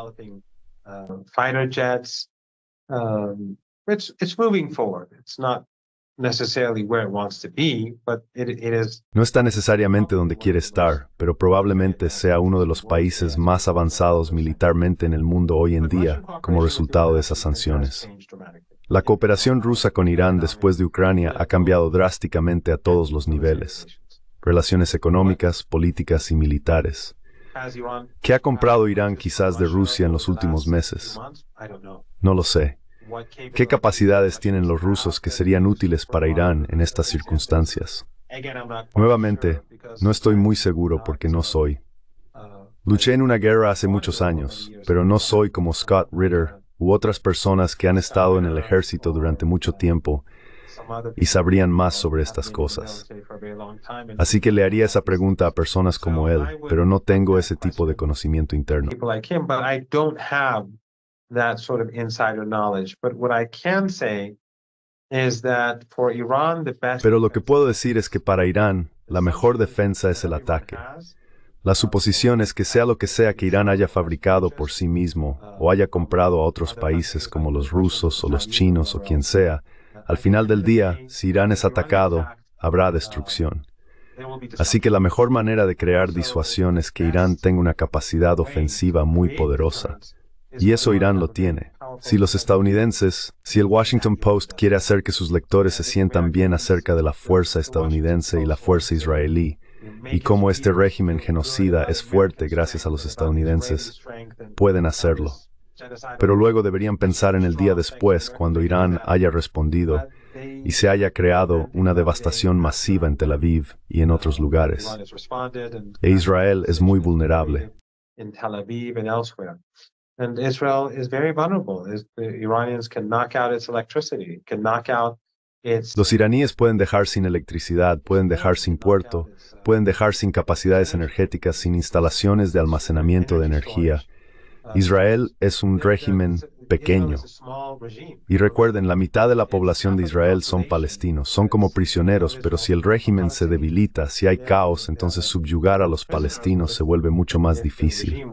um, no está necesariamente donde quiere estar, pero probablemente sea uno de los países más avanzados militarmente en el mundo hoy en día como resultado de esas sanciones. La cooperación rusa con Irán después de Ucrania ha cambiado drásticamente a todos los niveles, relaciones económicas, políticas y militares. ¿Qué ha comprado Irán quizás de Rusia en los últimos meses? No lo sé. ¿Qué capacidades tienen los rusos que serían útiles para Irán en estas circunstancias? Nuevamente, no estoy muy seguro porque no soy. Luché en una guerra hace muchos años, pero no soy como Scott Ritter u otras personas que han estado en el ejército durante mucho tiempo y sabrían más sobre estas cosas. Así que le haría esa pregunta a personas como él, pero no tengo ese tipo de conocimiento interno. Pero lo que puedo decir es que para Irán, la mejor defensa es el ataque. La uh, suposición es que sea lo que sea que Irán haya fabricado por sí mismo uh, o haya comprado a otros países como los rusos o los chinos o quien sea, al final del día, si Irán es atacado, habrá uh, destrucción. Así que la mejor manera de crear disuasión es que Irán tenga una capacidad ofensiva muy poderosa. Y eso Irán lo tiene. Si los estadounidenses, si el Washington Post quiere hacer que sus lectores se sientan bien acerca de la fuerza estadounidense y la fuerza israelí, y cómo este régimen genocida es fuerte gracias a los estadounidenses, pueden hacerlo. Pero luego deberían pensar en el día después, cuando Irán haya respondido y se haya creado una devastación masiva en Tel Aviv y en otros lugares. E Israel es muy vulnerable. Israel vulnerable. Los iraníes pueden dejar sin electricidad, pueden dejar sin puerto, pueden dejar sin capacidades energéticas, sin instalaciones de almacenamiento de energía. Ah, Israel es un régimen pequeño. Y recuerden, la mitad de la población de Israel son palestinos, son como prisioneros, pero si el régimen se debilita, si hay caos, entonces subyugar a los palestinos se vuelve mucho más difícil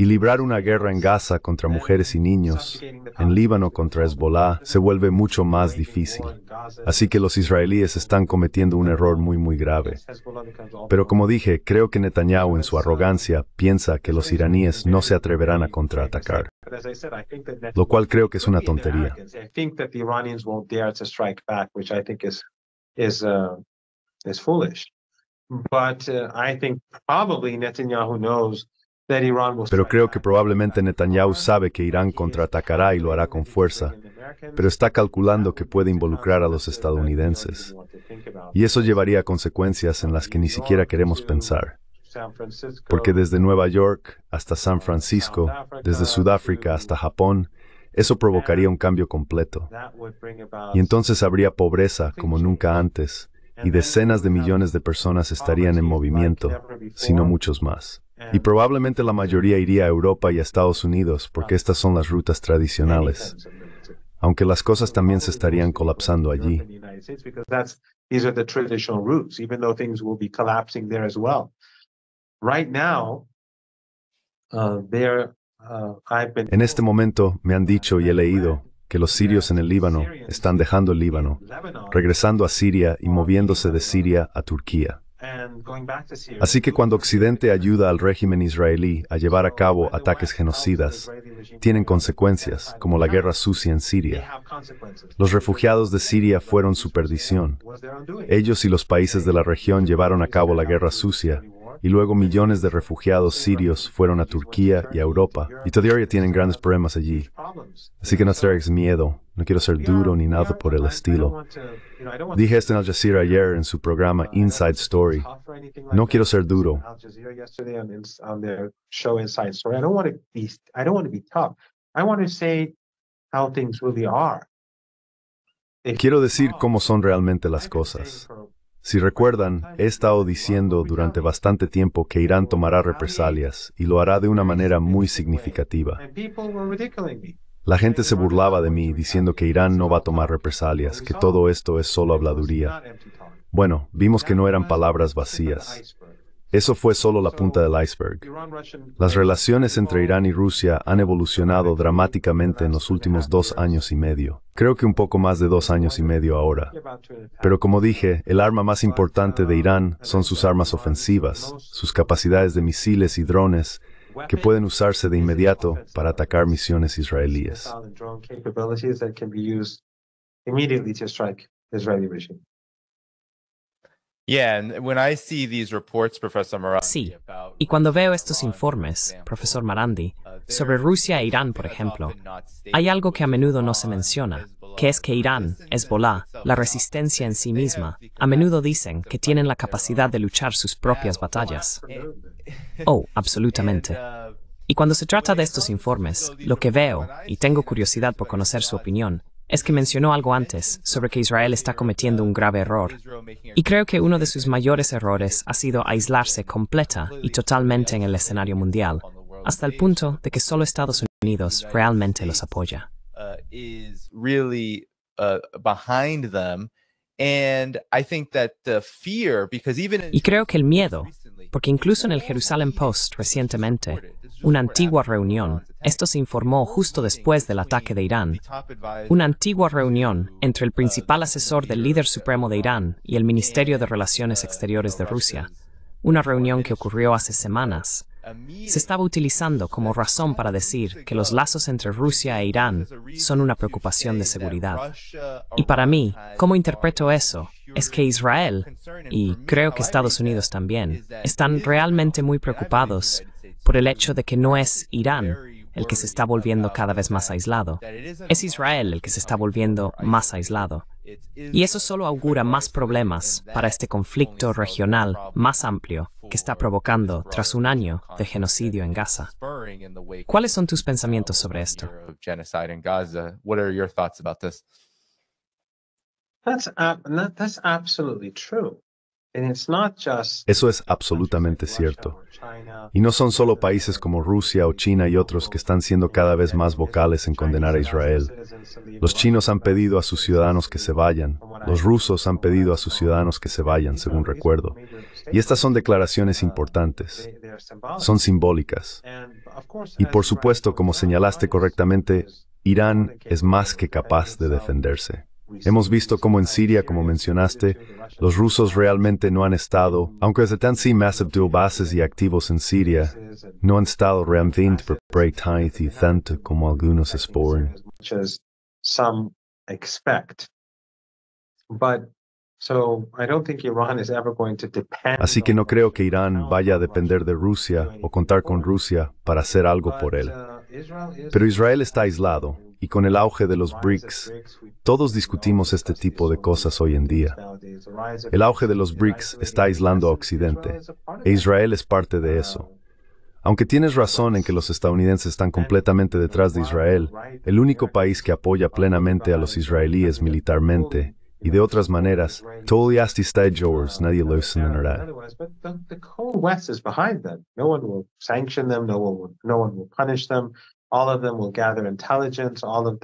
y librar una guerra en Gaza contra mujeres y niños, en Líbano contra Hezbollah, se vuelve mucho más difícil. Así que los israelíes están cometiendo un error muy muy grave. Pero como dije, creo que Netanyahu en su arrogancia piensa que los iraníes no se atreverán a contraatacar, lo cual creo que es una tontería. But uh, I think probably Netanyahu knows pero creo que probablemente Netanyahu sabe que Irán contraatacará y lo hará con fuerza, pero está calculando que puede involucrar a los estadounidenses. Y eso llevaría a consecuencias en las que ni siquiera queremos pensar. Porque desde Nueva York hasta San Francisco, desde Sudáfrica hasta Japón, eso provocaría un cambio completo. Y entonces habría pobreza como nunca antes, y decenas de millones de personas estarían en movimiento, si no muchos más. Y eh, probablemente la mayoría iría a Europa y a Estados Unidos, porque estas son las rutas tradicionales. Aunque las cosas también se estarían colapsando allí. En este momento me han dicho y he leído que los sirios en el Líbano están dejando el Líbano, regresando a Siria y moviéndose de Siria a Turquía. Así que cuando Occidente ayuda al régimen israelí a llevar a cabo ataques genocidas, tienen consecuencias, como la guerra sucia en Siria. Los refugiados de Siria fueron su perdición. Ellos y los países de la región llevaron a cabo la guerra sucia y luego millones de refugiados sirios fueron a Turquía y a Europa, y todavía tienen grandes problemas allí. Así que no traigas miedo, no quiero ser duro ni nada por el estilo. Dije esto en Al Jazeera ayer en su programa Inside Story. No quiero ser duro. Quiero decir cómo son realmente las cosas. Si recuerdan, he estado diciendo durante bastante tiempo que Irán tomará represalias y lo hará de una manera muy significativa. La gente se burlaba de mí diciendo que Irán no va a tomar represalias, que todo esto es solo habladuría. Bueno, vimos que no eran palabras vacías. Eso fue solo la punta del iceberg. Las relaciones entre Irán y Rusia han evolucionado dramáticamente en los últimos dos años y medio. Creo que un poco más de dos años y medio ahora. Pero como dije, el arma más importante de Irán son sus armas ofensivas, sus capacidades de misiles y drones que pueden usarse de inmediato para atacar misiones israelíes. Sí, y cuando veo estos informes, profesor Marandi, uh, sobre Rusia e Irán, por ejemplo, hay algo que a menudo no se menciona, que es que Irán, Hezbollah, la resistencia en sí misma, a menudo dicen que tienen la capacidad de luchar sus propias batallas. [LAUGHS] Oh, absolutamente. Uh, y cuando se trata de estos informes, lo que veo, y tengo curiosidad por conocer su opinión, es que mencionó algo antes sobre que Israel está cometiendo un grave error. Y creo que uno de sus mayores errores ha sido aislarse completa y totalmente en el escenario mundial, hasta el punto de que solo Estados Unidos realmente los apoya. Uh, uh, y creo que el miedo, porque incluso en el Jerusalem Post recientemente, una antigua reunión, esto se informó justo después del ataque de Irán, una antigua reunión entre el principal asesor del líder supremo de Irán y el Ministerio de Relaciones Exteriores de Rusia, una reunión que ocurrió hace semanas. Se estaba utilizando como razón para decir que los lazos entre Rusia e Irán son una preocupación de seguridad. Y para mí, ¿cómo interpreto eso? es que Israel, y creo que Estados Unidos también, están realmente muy preocupados por el hecho de que no es Irán el que se está volviendo cada vez más aislado, es Israel el que se está volviendo más aislado. Y eso solo augura más problemas para este conflicto regional más amplio que está provocando tras un año de genocidio en Gaza. ¿Cuáles son tus pensamientos sobre esto? Uh, that's absolutely eso es absolutamente cierto. Y no son solo países como Rusia o China y otros que están siendo cada vez más vocales en condenar a Israel. Los chinos han pedido a sus ciudadanos que se vayan. Los rusos han pedido a sus ciudadanos que se vayan, según recuerdo. Y estas son declaraciones importantes. Son simbólicas. Y por supuesto, como señalaste correctamente, Irán es más que capaz de defenderse. Hemos visto cómo en Siria, como mencionaste, los rusos realmente no han estado, aunque se tan Massive bases y activos en Siria, no han estado realmente preparados y tanto como algunos esperan. Así que no creo que Irán vaya a depender de Rusia o contar con Rusia para hacer algo por él. Uh, Pero Israel está aislado, y con el auge de los BRICS, todos discutimos este tipo de cosas hoy en día. El auge de los BRICS está aislando a Occidente, e Israel es parte de eso. Aunque tienes razón en que los estadounidenses están completamente detrás de Israel, el único país que apoya plenamente a los israelíes militarmente y de otras maneras, totally nadie lo sancionará.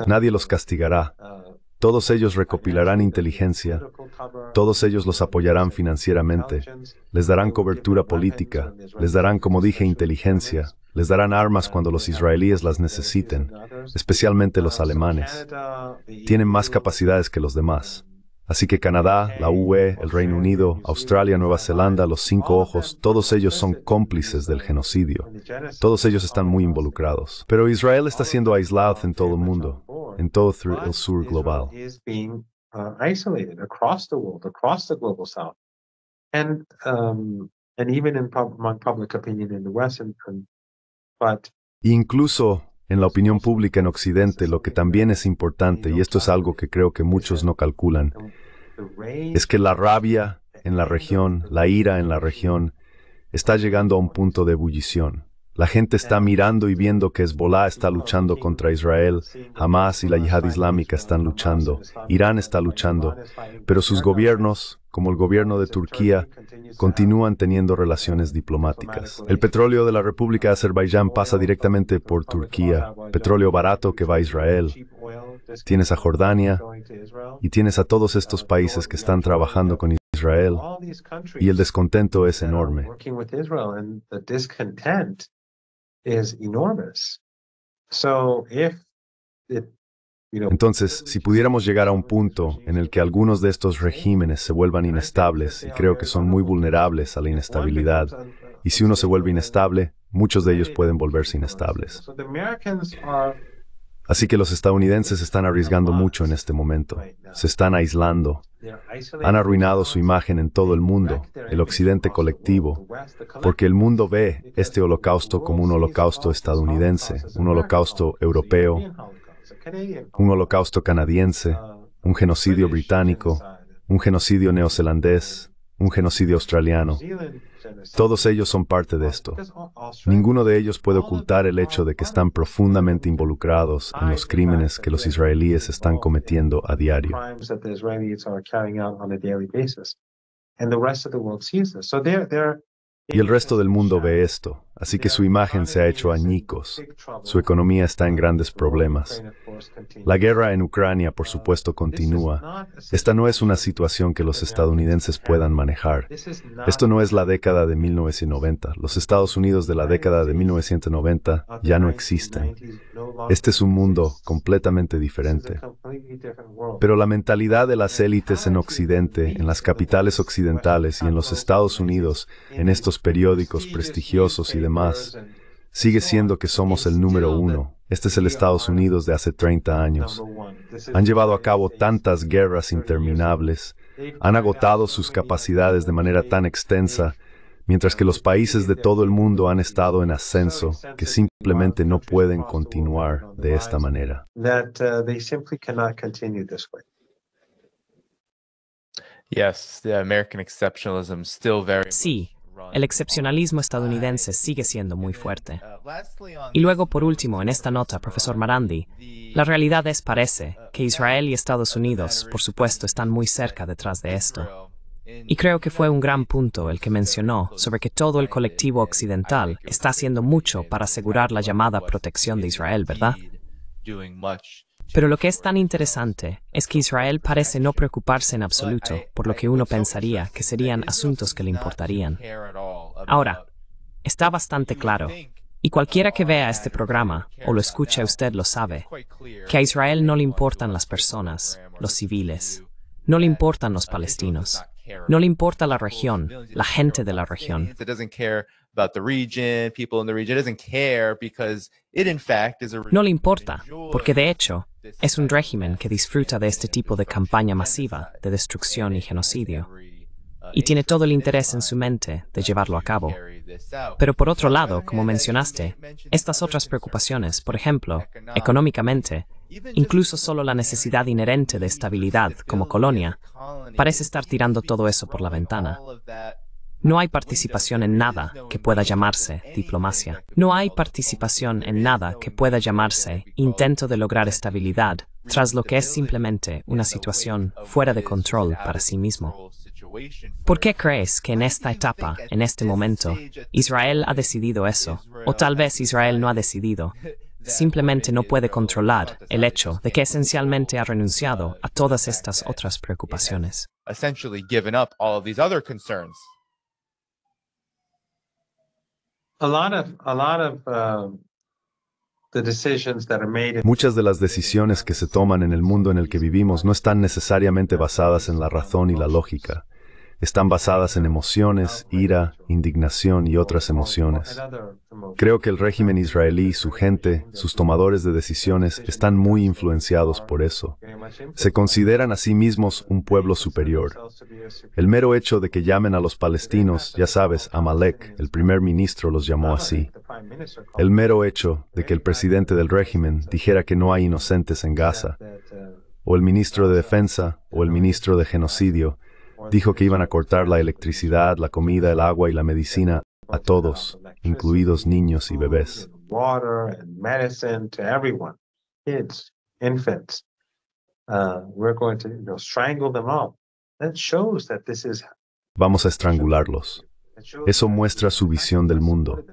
Nadie los castigará. Uh, todos ellos recopilarán inteligencia, todos ellos los apoyarán financieramente, les darán cobertura política, les darán, como dije, inteligencia, les darán armas uh, cuando los israelíes las necesiten, especialmente los uh, alemanes. Tienen e más capacidades que los demás. Así que Canadá, la UE, el Reino Unido, Australia, Nueva Zelanda, los Cinco oh, Ojos, todos ellos son cómplices del genocidio. Todos ellos están muy involucrados. Pero Israel está siendo oh, aislado en todo el mundo, en todo el sur global. Uh, Incluso en la opinión pública en Occidente lo que también es importante, y esto es algo que creo que muchos no calculan, es que la rabia en la región, la ira en la región, está llegando a un punto de ebullición. La gente está mirando y viendo que Hezbollah está luchando contra Israel, Hamas y la yihad islámica están luchando, Irán está luchando, pero sus gobiernos, como el gobierno de Turquía, continúan teniendo relaciones diplomáticas. El petróleo de la República de Azerbaiyán pasa directamente por Turquía, petróleo barato que va a Israel. Tienes a Jordania y tienes a todos estos países que están trabajando con Israel. Israel y el descontento es enorme. So if it entonces, si pudiéramos llegar a un punto en el que algunos de estos regímenes se vuelvan inestables, y creo que son muy vulnerables a la inestabilidad, y si uno se vuelve inestable, muchos de ellos pueden volverse inestables. Así que los estadounidenses están arriesgando mucho en este momento. Se están aislando. Han arruinado su imagen en todo el mundo, el occidente colectivo, porque el mundo ve este holocausto como un holocausto estadounidense, un holocausto europeo, un holocausto canadiense, un genocidio uh, británico, un genocidio neozelandés, un genocidio australiano. Todos ellos son parte de esto. Ninguno de ellos puede ocultar el hecho de que están profundamente involucrados en los crímenes que los israelíes están cometiendo a diario. Y el resto del mundo ve esto. Así que su imagen se ha hecho añicos. Su economía está en grandes problemas. La guerra en Ucrania, por supuesto, continúa. Esta no es una situación que los estadounidenses puedan manejar. Esto no es la década de 1990. Los Estados Unidos de la década de 1990 ya no existen. Este es un mundo completamente diferente. Pero la mentalidad de las élites en Occidente, en las capitales occidentales y en los Estados Unidos, en estos periódicos prestigiosos y demás, sigue siendo que somos el número uno. Este es el Estados Unidos de hace 30 años. Han llevado a cabo tantas guerras interminables, han agotado sus capacidades de manera tan extensa, mientras que los países de todo el mundo han estado en ascenso, que simplemente no pueden continuar de esta manera. Sí, el excepcionalismo estadounidense sigue siendo muy fuerte. Uh, y luego, por último, en esta nota, profesor Marandi, la realidad es, parece, que uh, Israel y Estados Unidos, por supuesto, están muy cerca detrás de esto. Y creo que fue un gran punto el que mencionó sobre que todo el colectivo occidental está haciendo mucho para asegurar la llamada protección de Israel, ¿verdad? Pero lo que es tan interesante es que Israel parece no preocuparse en absoluto por lo que uno pensaría que serían asuntos que le importarían. Ahora, está bastante claro, y cualquiera que vea este programa o lo escuche usted lo sabe, que a Israel no le importan las personas, los civiles, no le importan los palestinos, no le importa la región, la gente de la región. No le importa, porque de hecho, es un régimen que disfruta de este tipo de campaña masiva de destrucción y genocidio y tiene todo el interés en su mente de llevarlo a cabo. Pero por otro lado, como mencionaste, estas otras preocupaciones, por ejemplo, económicamente, incluso solo la necesidad inherente de estabilidad como colonia, parece estar tirando todo eso por la ventana. No hay participación en nada que pueda llamarse diplomacia. No hay participación en nada que pueda llamarse intento de lograr estabilidad tras lo que es simplemente una situación fuera de control para sí mismo. ¿Por qué crees que en esta etapa, en este momento, Israel ha decidido eso? O tal vez Israel no ha decidido. Simplemente no puede controlar el hecho de que esencialmente ha renunciado a todas estas otras preocupaciones. Muchas de las decisiones que se toman en el mundo en el que vivimos no están necesariamente basadas en la razón y la lógica están basadas en emociones, ira, indignación y otras emociones. Creo que el régimen israelí, su gente, sus tomadores de decisiones están muy influenciados por eso. Se consideran a sí mismos un pueblo superior. El mero hecho de que llamen a los palestinos, ya sabes, Amalek, el primer ministro los llamó así. El mero hecho de que el presidente del régimen dijera que no hay inocentes en Gaza, o el ministro de Defensa, o el ministro de Genocidio, Dijo que iban a cortar la electricidad, la comida, el agua y la medicina a todos, incluidos niños y bebés. Vamos a estrangularlos. Eso muestra su visión del mundo.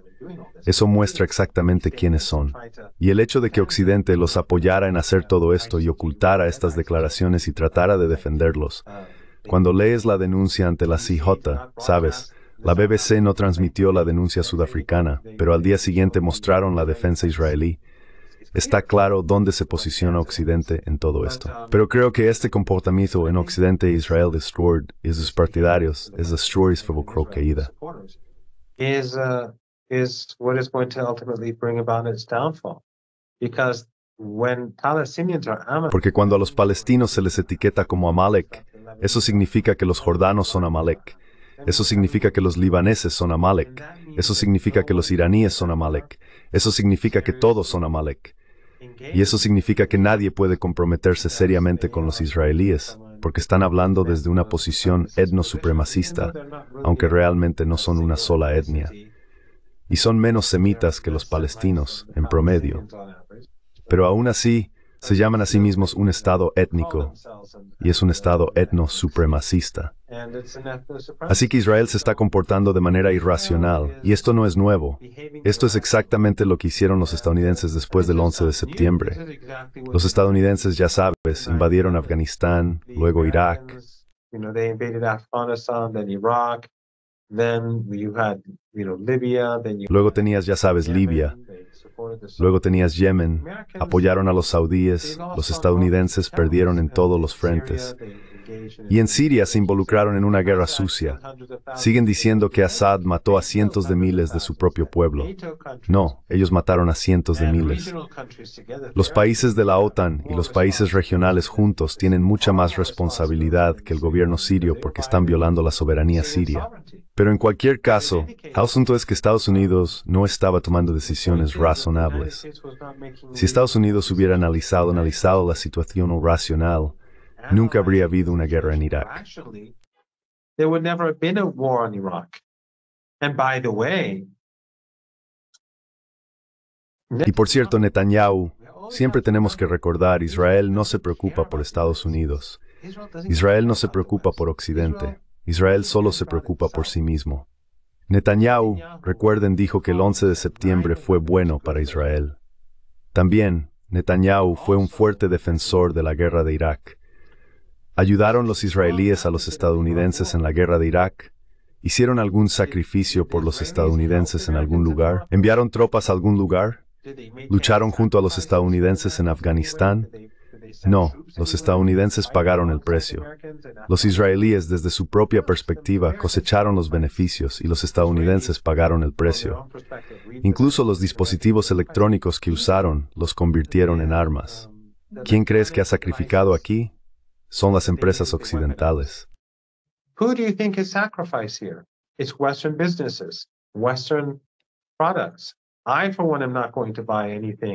Eso muestra exactamente quiénes son. Y el hecho de que Occidente los apoyara en hacer todo esto y ocultara estas declaraciones y tratara de defenderlos, uh, cuando lees la denuncia ante la CJ, sabes, la BBC no transmitió la denuncia sudafricana, pero al día siguiente mostraron la defensa israelí. Está claro dónde se posiciona Occidente en todo esto. Pero creo que este comportamiento en Occidente y e Israel destroyed y sus partidarios es que caída. Is, Porque cuando a los palestinos se les etiqueta como Amalek, eso significa que los jordanos son Amalek. Eso significa que los libaneses son Amalek. Eso significa que los iraníes son Amalek. Eso significa que todos son Amalek. Y eso significa que nadie puede comprometerse seriamente con los israelíes, porque están hablando desde una posición supremacista, aunque realmente no son una sola etnia. Y son menos semitas que los palestinos, en promedio. Pero aún así, se llaman a sí mismos un Estado étnico y es un Estado etno-supremacista. Así que Israel se está comportando de manera irracional y esto no es nuevo. Esto es exactamente lo que hicieron los estadounidenses después del 11 de septiembre. Los estadounidenses, ya sabes, invadieron Afganistán, luego Irak. Luego tenías, ya sabes, Libia, Luego tenías Yemen, apoyaron a los saudíes, los estadounidenses perdieron en todos los frentes. Y en Siria se involucraron en una guerra sucia. Siguen diciendo que Assad mató a cientos de miles de su propio pueblo. No, ellos mataron a cientos de miles. Los países de la OTAN y los países regionales juntos tienen mucha más responsabilidad que el gobierno sirio porque están violando la soberanía siria. Pero en cualquier caso, el asunto es que Estados Unidos no estaba tomando decisiones razonables. Si Estados Unidos hubiera analizado, analizado la situación racional, nunca habría habido una guerra en Irak. y por cierto, Netanyahu, siempre tenemos que recordar, Israel no se preocupa por Estados Unidos. Israel no se preocupa por Occidente. Israel solo se preocupa por sí mismo. Netanyahu, recuerden, dijo que el 11 de septiembre fue bueno para Israel. También, Netanyahu fue un fuerte defensor de la guerra de Irak. Ayudaron los israelíes a los estadounidenses en la guerra de Irak, hicieron algún sacrificio por los estadounidenses en algún lugar, enviaron tropas a algún lugar, lucharon junto a los estadounidenses en Afganistán. No, los estadounidenses pagaron el precio. Los israelíes desde su propia perspectiva cosecharon los beneficios y los estadounidenses pagaron el precio. Incluso los dispositivos electrónicos que usaron los convirtieron en armas. ¿Quién crees que ha sacrificado aquí? son las empresas occidentales.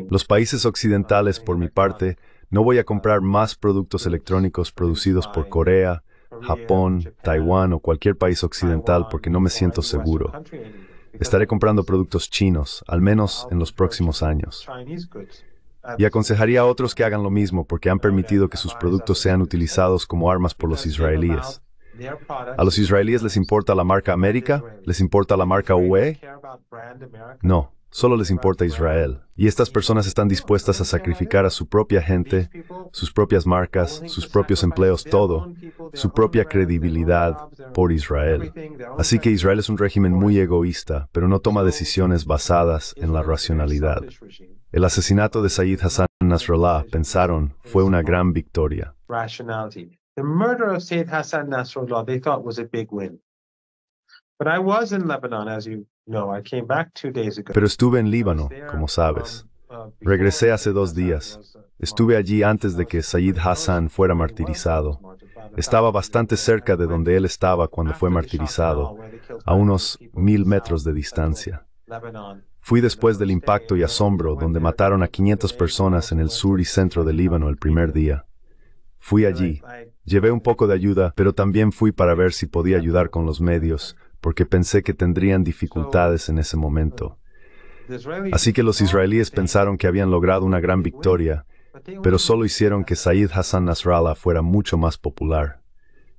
Los países occidentales, por mi parte, no voy a comprar más productos electrónicos producidos por Corea, Japón, Taiwán o cualquier país occidental porque no me siento seguro. Estaré comprando productos chinos, al menos en los próximos años y aconsejaría a otros que hagan lo mismo porque han permitido que sus productos sean utilizados como armas por los israelíes. ¿A los israelíes les importa la marca América? ¿Les importa la marca UE? No, solo les importa Israel. Y estas personas están dispuestas a sacrificar a su propia gente, sus propias marcas, sus propios empleos, todo, su propia credibilidad por Israel. Así que Israel es un régimen muy egoísta, pero no toma decisiones basadas en la racionalidad. El asesinato de Sayyid Hassan Nasrallah, pensaron, fue una gran victoria. Pero estuve en Líbano, um, como sabes. Uh, Regresé hace dos días. Uh, estuve allí antes de que Sayyid Hassan fuera martirizado. Estaba bastante cerca de donde él estaba cuando fue martirizado, a unos mil metros de distancia. Fui después del impacto y asombro donde mataron a 500 personas en el sur y centro del Líbano el primer día. Fui allí, llevé un poco de ayuda, pero también fui para ver si podía ayudar con los medios, porque pensé que tendrían dificultades en ese momento. Así que los israelíes pensaron que habían logrado una gran victoria, pero solo hicieron que Said Hassan Nasrallah fuera mucho más popular.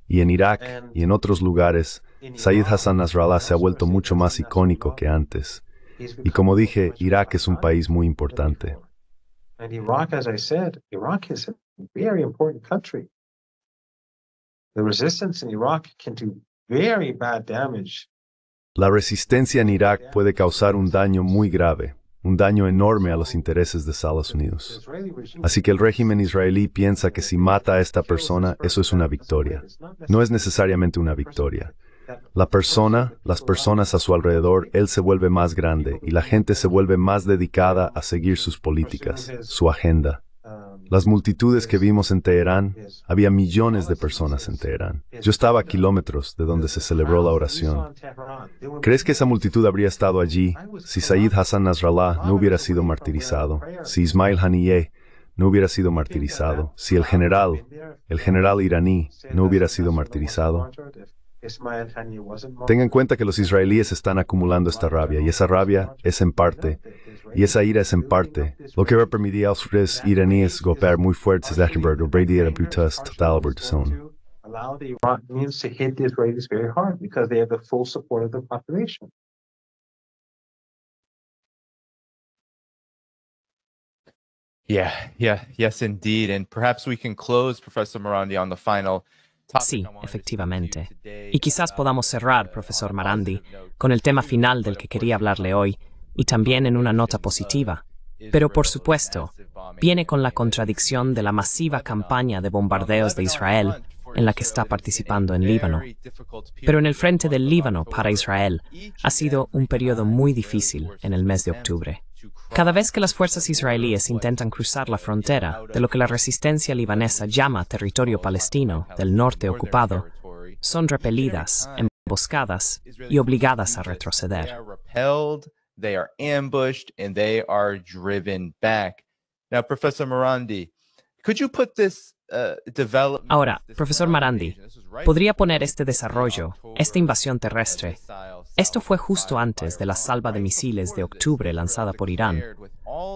Y en Irak y en otros lugares, Said Hassan Nasrallah se ha vuelto mucho más icónico que antes. Y como dije, Irak es un país muy importante. La resistencia en Irak puede causar un daño muy grave, un daño enorme a los intereses de Estados Unidos. Así que el régimen israelí piensa que si mata a esta persona, eso es una victoria. No es necesariamente una victoria. La persona, las personas a su alrededor, él se vuelve más grande y la gente se vuelve más dedicada a seguir sus políticas, su agenda. Las multitudes que vimos en Teherán, había millones de personas en Teherán. Yo estaba a kilómetros de donde se celebró la oración. ¿Crees que esa multitud habría estado allí si Said Hassan Nasrallah no hubiera sido martirizado? Si Ismail Haniyeh no hubiera sido martirizado? Si el general, el general iraní, no hubiera sido martirizado? Tenga en cuenta que los israelíes están acumulando esta rabia, y esa rabia es en parte, y esa ira es en parte, lo que va a permitir a los iraníes golpear muy fuerte a Lachtenberg o Brady a Butas total Bertuzón. Allow the to hit very hard because they have the full support of the population. Yeah, yeah, yes, indeed. And perhaps we can close, Professor Morandi, on the final Sí, efectivamente. Y quizás podamos cerrar, profesor Marandi, con el tema final del que quería hablarle hoy, y también en una nota positiva. Pero por supuesto, viene con la contradicción de la masiva campaña de bombardeos de Israel en la que está participando en Líbano. Pero en el frente del Líbano para Israel ha sido un periodo muy difícil en el mes de octubre. Cada vez que las fuerzas israelíes intentan cruzar la frontera de lo que la resistencia libanesa llama territorio palestino del norte ocupado, son repelidas, emboscadas y obligadas a retroceder. Ahora, profesor Marandi, ¿podría poner este desarrollo, esta invasión terrestre, esto fue justo antes de la salva de misiles de octubre lanzada por Irán.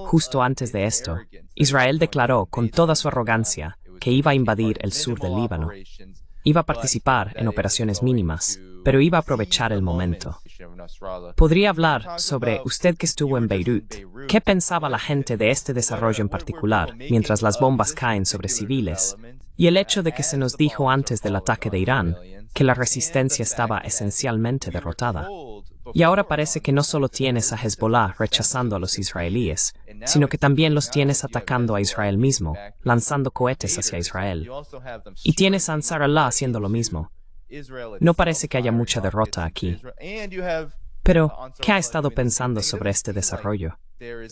Justo antes de esto, Israel declaró con toda su arrogancia que iba a invadir el sur del Líbano. Iba a participar en operaciones mínimas, pero iba a aprovechar el momento. Podría hablar sobre usted que estuvo en Beirut. ¿Qué pensaba la gente de este desarrollo en particular mientras las bombas caen sobre civiles? Y el hecho de que se nos dijo antes del ataque de Irán que la resistencia estaba esencialmente derrotada. Y ahora parece que no solo tienes a Hezbollah rechazando a los israelíes, sino que también los tienes atacando a Israel mismo, lanzando cohetes hacia Israel. Y tienes a Ansar Allah haciendo lo mismo. No parece que haya mucha derrota aquí. Pero, ¿qué ha estado pensando sobre este desarrollo? Well,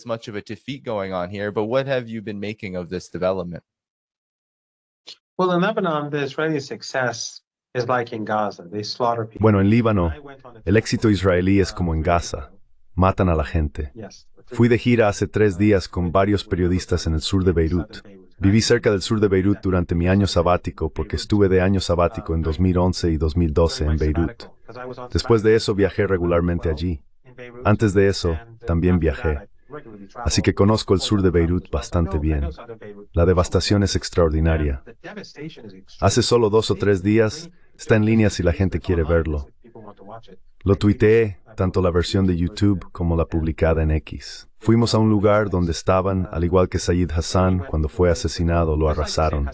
Lebanon, success bueno, en Líbano, el éxito israelí es como en Gaza. Matan a la gente. Fui de gira hace tres días con varios periodistas en el sur de Beirut. Viví cerca del sur de Beirut durante mi año sabático porque estuve de año sabático en 2011 ah, y 2012 en Beirut. Después de eso viajé regularmente allí. Antes de eso, uh, también viajé. Así que conozco el sur de Beirut bastante bien. La devastación es extraordinaria. Hace solo dos o tres días está en línea si la gente quiere verlo. Lo tuiteé, tanto la versión de YouTube como la publicada en X. Fuimos a un lugar donde estaban, al igual que Sayid Hassan cuando fue asesinado, lo arrasaron.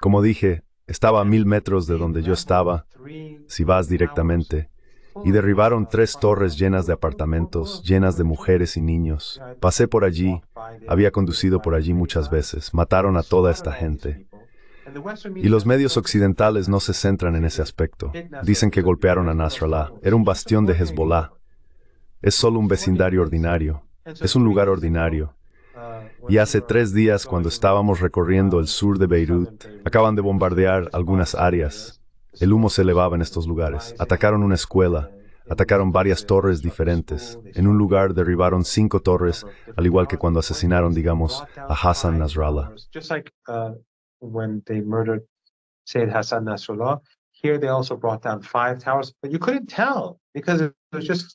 Como dije, estaba a mil metros de donde yo estaba, si vas directamente, y derribaron tres torres llenas de apartamentos, llenas de mujeres y niños. Pasé por allí, había conducido por allí muchas veces, mataron a toda esta gente. Y los medios occidentales no se centran en ese aspecto. Dicen que golpearon a Nasrallah, era un bastión de Hezbollah. Es solo un vecindario ordinario, es un lugar ordinario. Y hace tres días, cuando estábamos recorriendo el sur de Beirut, acaban de bombardear algunas áreas. El humo se elevaba en estos lugares. Atacaron una escuela, atacaron varias torres diferentes. En un lugar derribaron cinco torres, al igual que cuando asesinaron, digamos, a Hassan Nasrallah. Uh,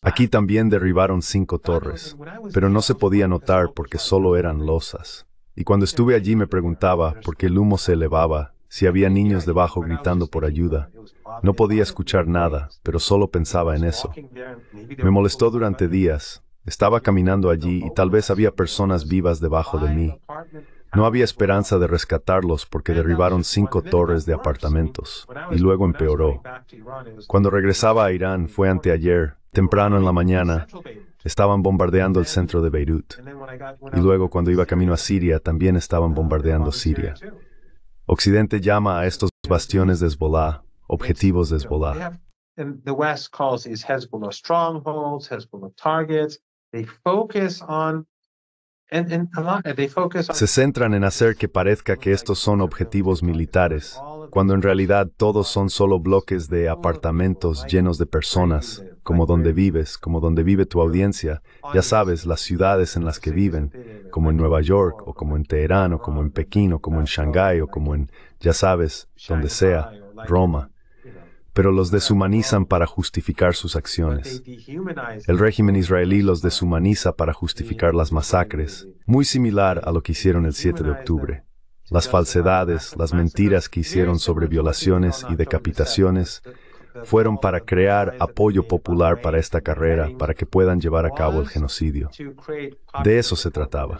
Aquí también derribaron cinco torres, pero no se podía notar porque solo eran losas. Y cuando estuve allí me preguntaba por qué el humo se elevaba, si había niños debajo gritando por ayuda. No podía escuchar nada, pero solo pensaba en eso. Me molestó durante días. Estaba caminando allí y tal vez había personas vivas debajo de mí. No había esperanza de rescatarlos porque uh, derribaron cinco torres de apartamentos y luego empeoró. Cuando regresaba a Irán fue anteayer, temprano en la mañana, estaban bombardeando el centro de Beirut. Y luego cuando iba camino a Siria también estaban uh, bombardeando Siria. Occidente llama a estos bastiones de Hezbollah objetivos de Hezbollah. West Hezbollah strongholds, Hezbollah targets. They focus on eh, Se centran en hacer que parezca que estos son objetivos militares, cuando en realidad todos son solo bloques de apartamentos llenos de personas, como donde vives, como donde vive tu audiencia, ya sabes, las ciudades en las que viven, como en Nueva York, o como en Teherán, o como en Pekín, o como en Shanghái, o como en, ya sabes, donde sea, Roma pero los deshumanizan para justificar sus acciones. El régimen israelí los deshumaniza para justificar las masacres, muy similar a lo que hicieron el 7 de octubre. Las falsedades, las mentiras que hicieron sobre violaciones y decapitaciones fueron para crear apoyo popular para esta carrera, para que puedan llevar a cabo el genocidio. De eso se trataba.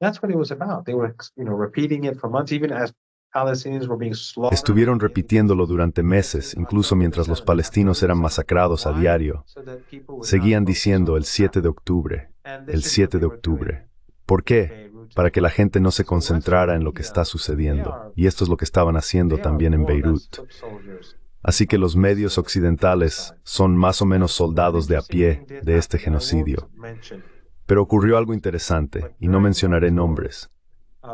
That's what it was about. They were, repeating it for months, Estuvieron repitiéndolo durante meses, incluso mientras los palestinos eran masacrados a diario. Seguían diciendo el 7 de octubre, el 7 de octubre. ¿Por qué? Para que la gente no se concentrara en lo que está sucediendo. Y esto es lo que estaban haciendo también en Beirut. Así que los medios occidentales son más o menos soldados de a pie de este genocidio. Pero ocurrió algo interesante, y no mencionaré nombres,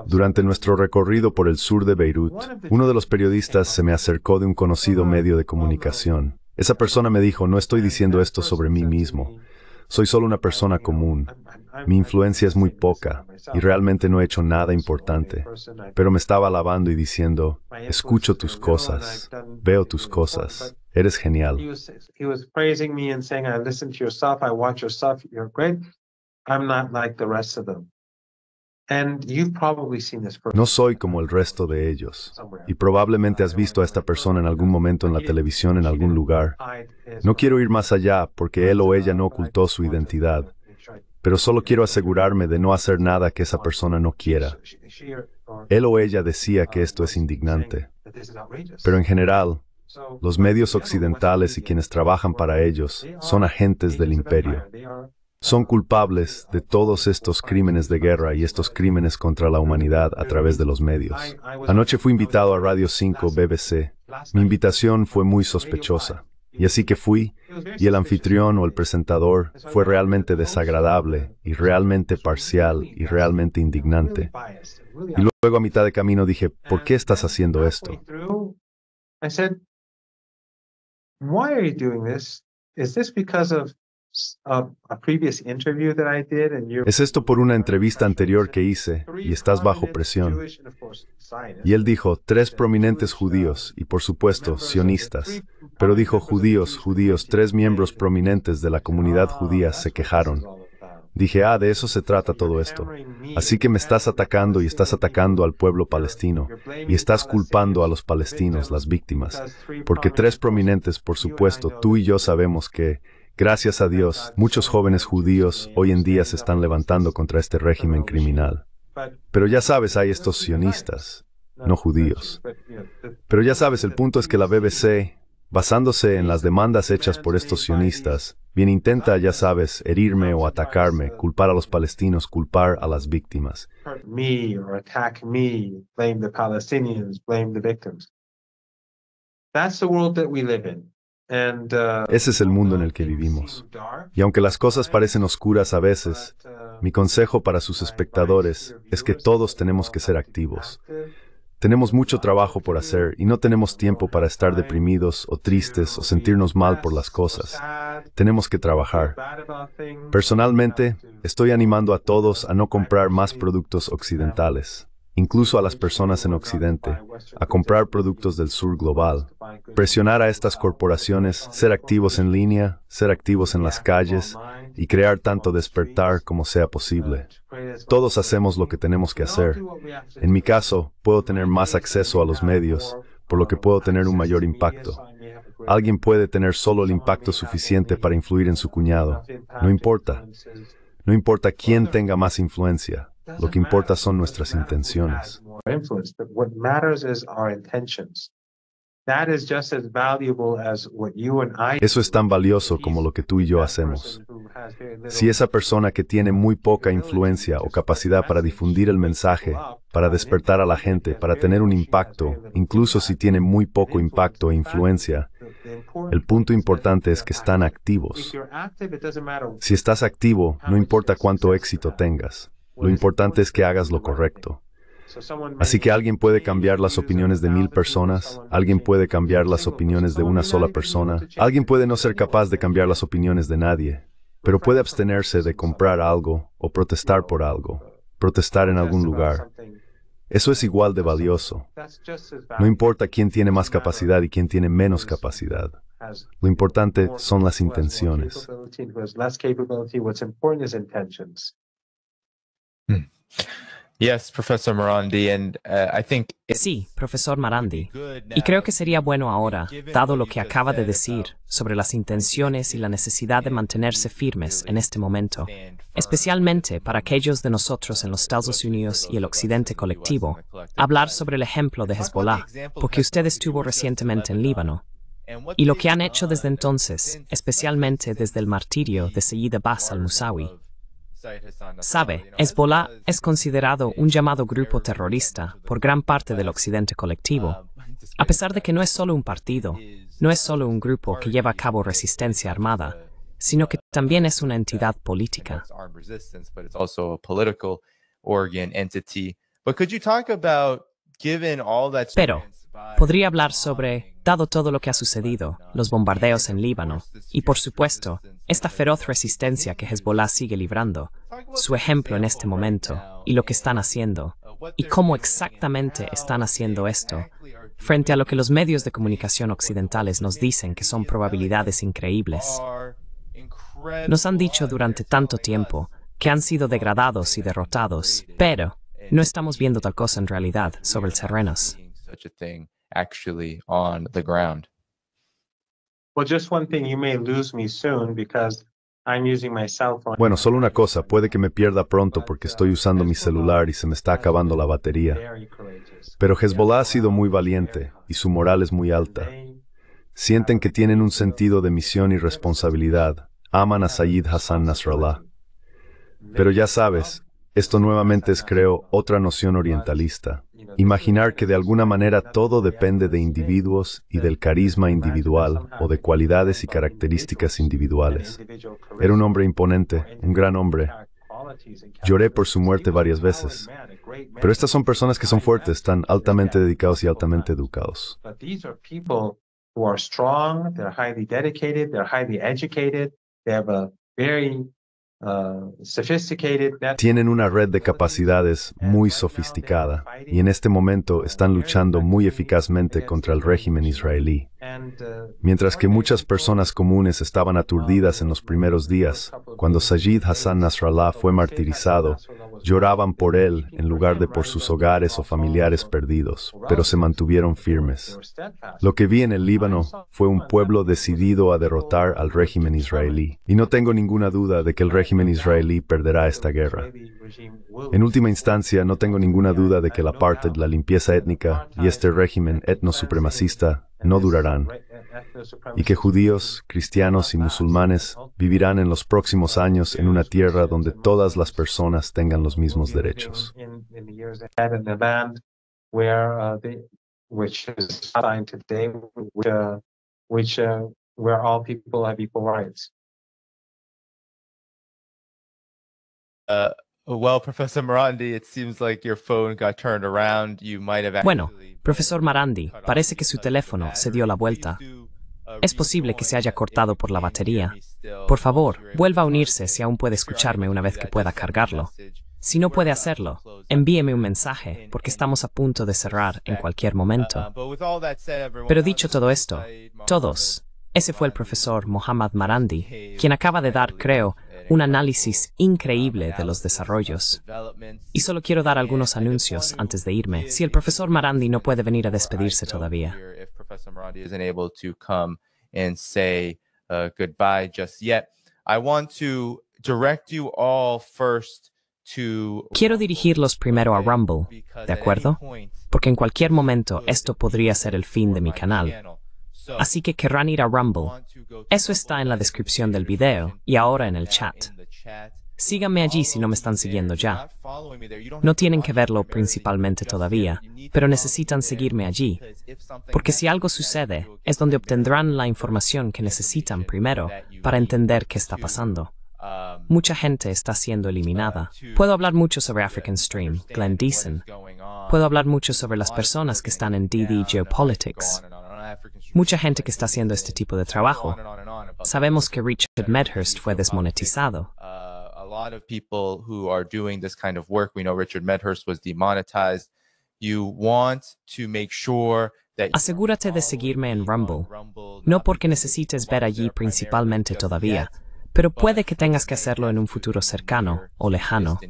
durante nuestro recorrido por el sur de Beirut, uno de los periodistas se me acercó de un conocido medio de comunicación. Esa persona me dijo, no estoy diciendo esto sobre mí mismo. Soy solo una persona común. Mi influencia es muy poca y realmente no he hecho nada importante. Pero me estaba alabando y diciendo, escucho tus cosas, veo tus cosas, eres genial. I'm not like the rest of them. No soy como el resto de ellos, y probablemente has visto a esta persona en algún momento en la televisión en algún lugar. No quiero ir más allá porque él o ella no uh, ocultó su identidad, pero solo quiero asegurarme de no hacer nada que esa persona no quiera. Él o ella decía que uh, esto es indignante, pero en general, los medios occidentales y quienes trabajan para ellos son agentes del imperio son culpables de todos estos crímenes de guerra y estos crímenes contra la humanidad a través de los medios. Anoche fui invitado a Radio 5 BBC. Mi invitación fue muy sospechosa. Y así que fui, y el anfitrión o el presentador fue realmente desagradable, y realmente parcial, y realmente indignante. Y luego a mitad de camino dije, ¿por qué estás haciendo esto? Es esto por una entrevista anterior que hice y estás bajo presión. Y él dijo, tres prominentes uh, judíos y por supuesto sionistas, pero dijo judíos, judíos, tres miembros prominentes de la comunidad ah, judía se quejaron. Dije, ah, de eso se trata todo esto. Así que me estás atacando y estás atacando al pueblo palestino y estás culpando a los palestinos, las víctimas, porque tres prominentes, por supuesto, tú y yo sabemos que Gracias a Dios, muchos jóvenes judíos hoy en día se están levantando contra este régimen criminal. Pero ya sabes, hay estos sionistas, no judíos. Pero ya sabes, el punto es que la BBC, basándose en las demandas hechas por estos sionistas, bien intenta, ya sabes, herirme o atacarme, culpar a los palestinos, culpar a las víctimas. Uh, Ese es el mundo en el que uh, vivimos. Y aunque las cosas parecen oscuras a veces, uh, mi consejo para sus espectadores es que todos tenemos que ser activos. Tenemos mucho trabajo por hacer y no tenemos tiempo para estar deprimidos o tristes o sentirnos mal por las cosas. Tenemos que trabajar. Personalmente, estoy animando a todos a no comprar más productos occidentales incluso a las personas en Occidente, a comprar productos del sur global, presionar a estas corporaciones, ser activos en línea, ser activos en las calles y crear tanto despertar como sea posible. Todos hacemos lo que tenemos que hacer. En mi caso, puedo tener más acceso a los medios, por lo que puedo tener un mayor impacto. Alguien puede tener solo el impacto suficiente para influir en su cuñado. No importa. No importa quién tenga más influencia. Lo que importa son nuestras intenciones. Eso es tan valioso como lo que tú y yo hacemos. Si esa persona que tiene muy poca influencia o capacidad para difundir el mensaje, para despertar a la gente, para tener un impacto, incluso si tiene muy poco impacto e influencia, el punto importante es que están activos. Si estás activo, no importa cuánto éxito tengas. Lo importante es que hagas lo correcto. Así que alguien puede cambiar las opiniones de mil personas, alguien puede cambiar las opiniones de una sola persona, alguien puede no ser capaz de cambiar las opiniones de nadie, pero puede abstenerse de comprar algo o protestar por algo, protestar en algún lugar. Eso es igual de valioso. No importa quién tiene más capacidad y quién tiene menos capacidad. Lo importante son las intenciones. Hmm. Uh, sí, profesor Marandi. Y creo que sería bueno ahora, dado lo que acaba de decir sobre las intenciones y la necesidad de mantenerse firmes en este momento, especialmente para aquellos de nosotros en los Estados Unidos y el Occidente colectivo, hablar sobre el ejemplo de Hezbollah, porque usted estuvo recientemente en Líbano. Y lo que han hecho desde entonces, especialmente desde el martirio de Sayyid Abbas al-Musawi, Sabe, Hezbollah es considerado un llamado grupo terrorista por gran parte del occidente colectivo, a pesar de que no es solo un partido, no es solo un grupo que lleva a cabo resistencia armada, sino que también es una entidad política. Pero, podría hablar sobre dado todo lo que ha sucedido, los bombardeos en Líbano y, por supuesto, esta feroz resistencia que Hezbollah sigue librando, su ejemplo en este momento y lo que están haciendo, y cómo exactamente están haciendo esto, frente a lo que los medios de comunicación occidentales nos dicen que son probabilidades increíbles. Nos han dicho durante tanto tiempo que han sido degradados y derrotados, pero no estamos viendo tal cosa en realidad sobre el terreno. Bueno, solo una cosa, puede que me pierda pronto porque estoy uh, usando mi celular y se me está acabando la batería. Pero Hezbollah ha sido muy valiente y su moral es muy alta. Sienten que tienen un sentido de misión y responsabilidad. Aman a Sayyid Hassan Nasrallah. Pero ya sabes, esto nuevamente es, creo, otra noción orientalista. Imaginar que de alguna manera todo depende de individuos y del carisma individual o de cualidades y características individuales. Era un hombre imponente, un gran hombre. Lloré por su muerte varias veces. Pero estas son personas que son fuertes, están altamente dedicados y altamente educados. They very Uh, Tienen una red de capacidades muy sofisticada y en este momento están luchando muy eficazmente contra el régimen israelí. Mientras que muchas personas comunes estaban aturdidas en los primeros días, cuando Sajid Hassan Nasrallah fue martirizado, lloraban por él en lugar de por sus hogares o familiares perdidos, pero se mantuvieron firmes. Lo que vi en el Líbano fue un pueblo decidido a derrotar al régimen israelí, y no tengo ninguna duda de que el régimen israelí perderá esta guerra. En última instancia, no tengo ninguna duda de que parte de la limpieza étnica y este régimen etnosupremacista no durarán y que judíos, cristianos y musulmanes vivirán en los próximos años en una tierra donde todas las personas tengan los mismos derechos bueno, profesor Marandi, parece que su teléfono se dio la vuelta. Uh, es posible que se haya cortado por la batería. Por favor, vuelva a unirse si aún puede escucharme una vez que pueda cargarlo. Si no puede hacerlo, envíeme un mensaje porque estamos a punto de cerrar en cualquier momento. Uh, Pero dicho todo esto, todos, ese fue el profesor Mohamed Marandi, quien acaba de dar, creo, un análisis increíble de los desarrollos. Y solo quiero dar algunos anuncios antes de irme, si el profesor Marandi no puede venir a despedirse todavía. Quiero dirigirlos primero a Rumble, ¿de acuerdo? Porque en cualquier momento esto podría ser el fin de mi canal así que querrán ir a Rumble. Eso está en la descripción del video y ahora en el chat. Síganme allí si no me están siguiendo ya. No tienen que verlo principalmente todavía, pero necesitan seguirme allí, porque si algo sucede, es donde obtendrán la información que necesitan primero para entender qué está pasando. Um, Mucha gente está siendo uh, eliminada. Puedo hablar mucho sobre African Stream, Glenn Deason. Puedo hablar mucho sobre las personas que están en DD Geopolitics mucha gente que está haciendo este tipo de trabajo. Sabemos que Richard Medhurst fue desmonetizado. Asegúrate de seguirme en Rumble, no porque necesites ver allí principalmente todavía, pero puede que tengas que hacerlo en un futuro cercano o lejano,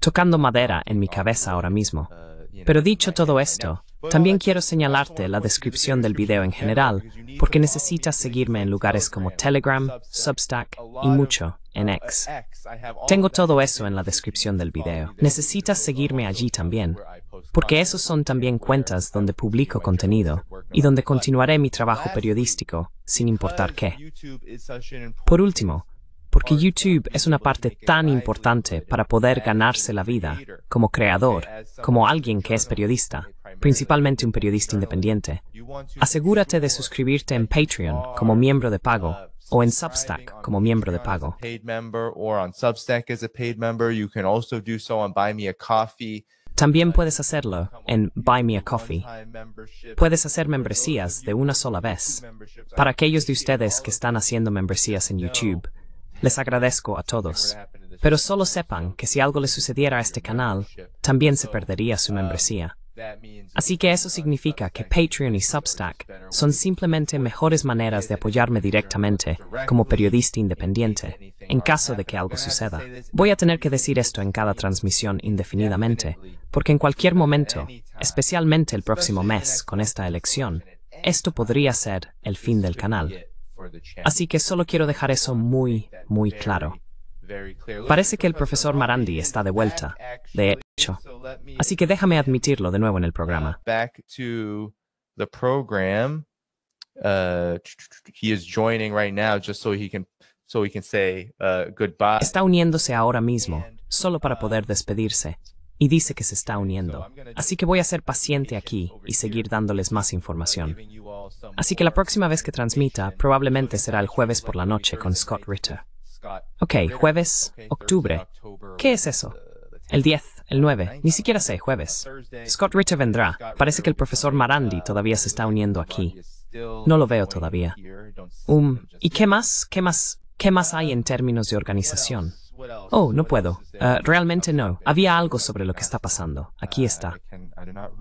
tocando madera en mi cabeza ahora mismo. Uh, pero dicho todo esto, también quiero señalarte la descripción del video en general, porque necesitas seguirme en lugares como Telegram, Substack y mucho en X. Tengo todo eso en la descripción del video. Necesitas seguirme allí también, porque esos son también cuentas donde publico contenido y donde continuaré mi trabajo periodístico, sin importar qué. Por último, porque YouTube es una parte tan importante para poder ganarse la vida como creador, como alguien que es periodista, principalmente un periodista independiente. Asegúrate de suscribirte en Patreon como miembro de pago o en Substack como miembro de pago. También puedes hacerlo en Buy Me a Coffee. Puedes hacer membresías de una sola vez. Para aquellos de ustedes que están haciendo membresías en YouTube, les agradezco a todos. Pero solo sepan que si algo le sucediera a este canal, también se perdería su um, membresía. Así que eso significa que Patreon y Substack son simplemente mejores maneras de apoyarme directamente como periodista independiente en caso de que algo suceda. Voy a tener que decir esto en cada transmisión indefinidamente, porque en cualquier momento, especialmente el próximo mes con esta elección, esto podría ser el fin del canal. Así que solo quiero dejar eso muy, muy claro. Parece que el profesor Marandi está de vuelta, de hecho. Así que déjame admitirlo de nuevo en el programa. Está uniéndose ahora mismo, solo para poder uh, despedirse. Y dice que se está uniendo. Así que voy a ser paciente aquí y seguir dándoles más información. Así que la próxima vez que transmita probablemente será el jueves por la noche con Scott Ritter. Ok, jueves, octubre. ¿Qué es eso? Eh, el 10, el 9, ni siquiera sé, jueves. Uh, Scott Ritter vendrá. Parece que el profesor Marandi uh, todavía se está uniendo aquí. No lo veo todavía. Um, ¿Y qué más? ¿Qué más? ¿Qué más hay en uh, términos de organización? Oh, no puedo. realmente no. Había algo sobre lo que está pasando. Aquí está.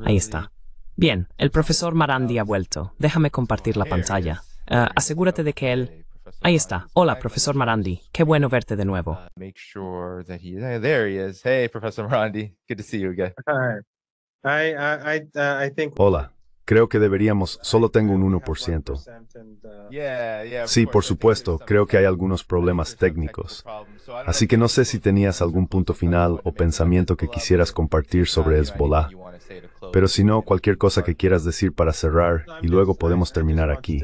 Ahí está. Bien, el profesor Marandi ha vuelto. Déjame compartir la pantalla. asegúrate de que él Ahí está. Hola, profesor Marandi. Qué bueno verte de nuevo. Hola. Creo que deberíamos, solo tengo un 1%. Sí, por supuesto, creo que hay algunos problemas técnicos. Así que no sé si tenías algún punto final o pensamiento que quisieras compartir sobre Hezbollah. Pero si no, cualquier cosa que quieras decir para cerrar, y luego podemos terminar aquí.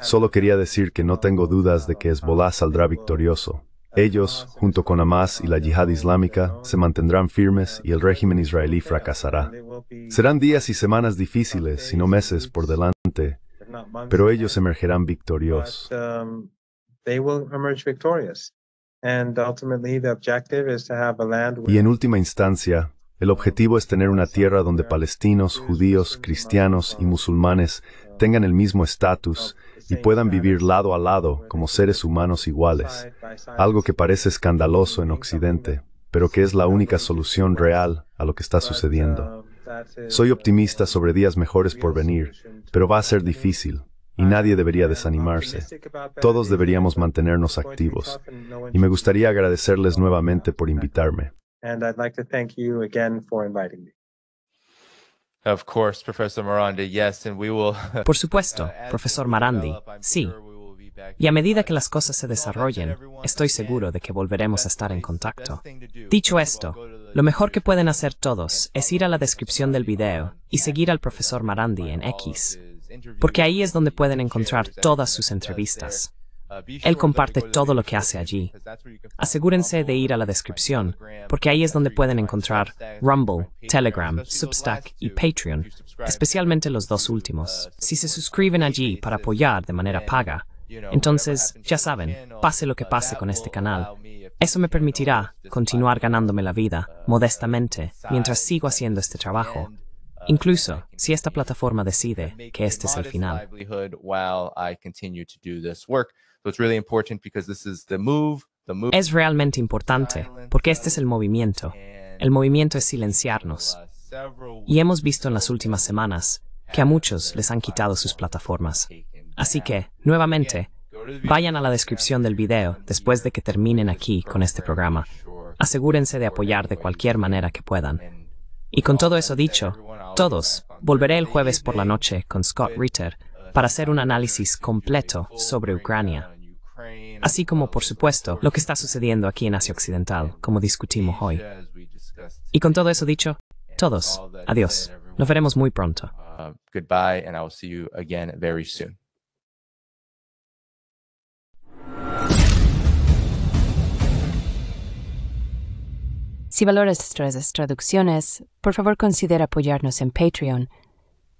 Solo quería decir que no tengo dudas de que Hezbollah saldrá victorioso. Ellos, junto con Hamas y la yihad islámica, se mantendrán firmes y el régimen israelí fracasará. Serán días y semanas difíciles, si no meses, por delante, pero ellos emergerán victoriosos. Y en última instancia, el objetivo es tener una tierra donde palestinos, judíos, cristianos y musulmanes tengan el mismo estatus y puedan vivir lado a lado como seres humanos iguales, algo que parece escandaloso en Occidente, pero que es la única solución real a lo que está sucediendo. Soy optimista sobre días mejores por venir, pero va a ser difícil y nadie debería desanimarse. Todos deberíamos mantenernos activos y me gustaría agradecerles nuevamente por invitarme. Por supuesto, profesor Marandi, sí. Y a medida que las cosas se desarrollen, estoy seguro de que volveremos a estar en contacto. Dicho esto, lo mejor que pueden hacer todos es ir a la descripción del video y seguir al profesor Marandi en X, porque ahí es donde pueden encontrar todas sus entrevistas. Él comparte todo lo que hace allí. Asegúrense de ir a la descripción, porque ahí es donde pueden encontrar Rumble, Telegram, Substack y Patreon, especialmente los dos últimos. Uh, si se suscriben allí para apoyar de manera paga, entonces, ya saben, pase lo que uh, pase con este canal, eso me permitirá continuar ganándome la vida uh, modestamente mientras sigo haciendo este trabajo, incluso si esta plataforma decide que este es el final. Es realmente importante porque este es el movimiento. El movimiento es silenciarnos. Y hemos visto en las últimas semanas que a muchos les han quitado sus plataformas. Así que, nuevamente, vayan a la descripción del video después de que terminen aquí con este programa. Asegúrense de apoyar de cualquier manera que puedan. Y con todo eso dicho, todos, volveré el jueves por la noche con Scott Ritter para hacer un análisis completo sobre Ucrania así como, por supuesto, lo que está sucediendo aquí en Asia Occidental, como discutimos hoy. Y con todo eso dicho, todos, adiós. Nos veremos muy pronto. Si valoras nuestras traducciones, por favor considera apoyarnos en Patreon.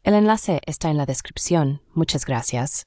El enlace está en la descripción. Muchas gracias.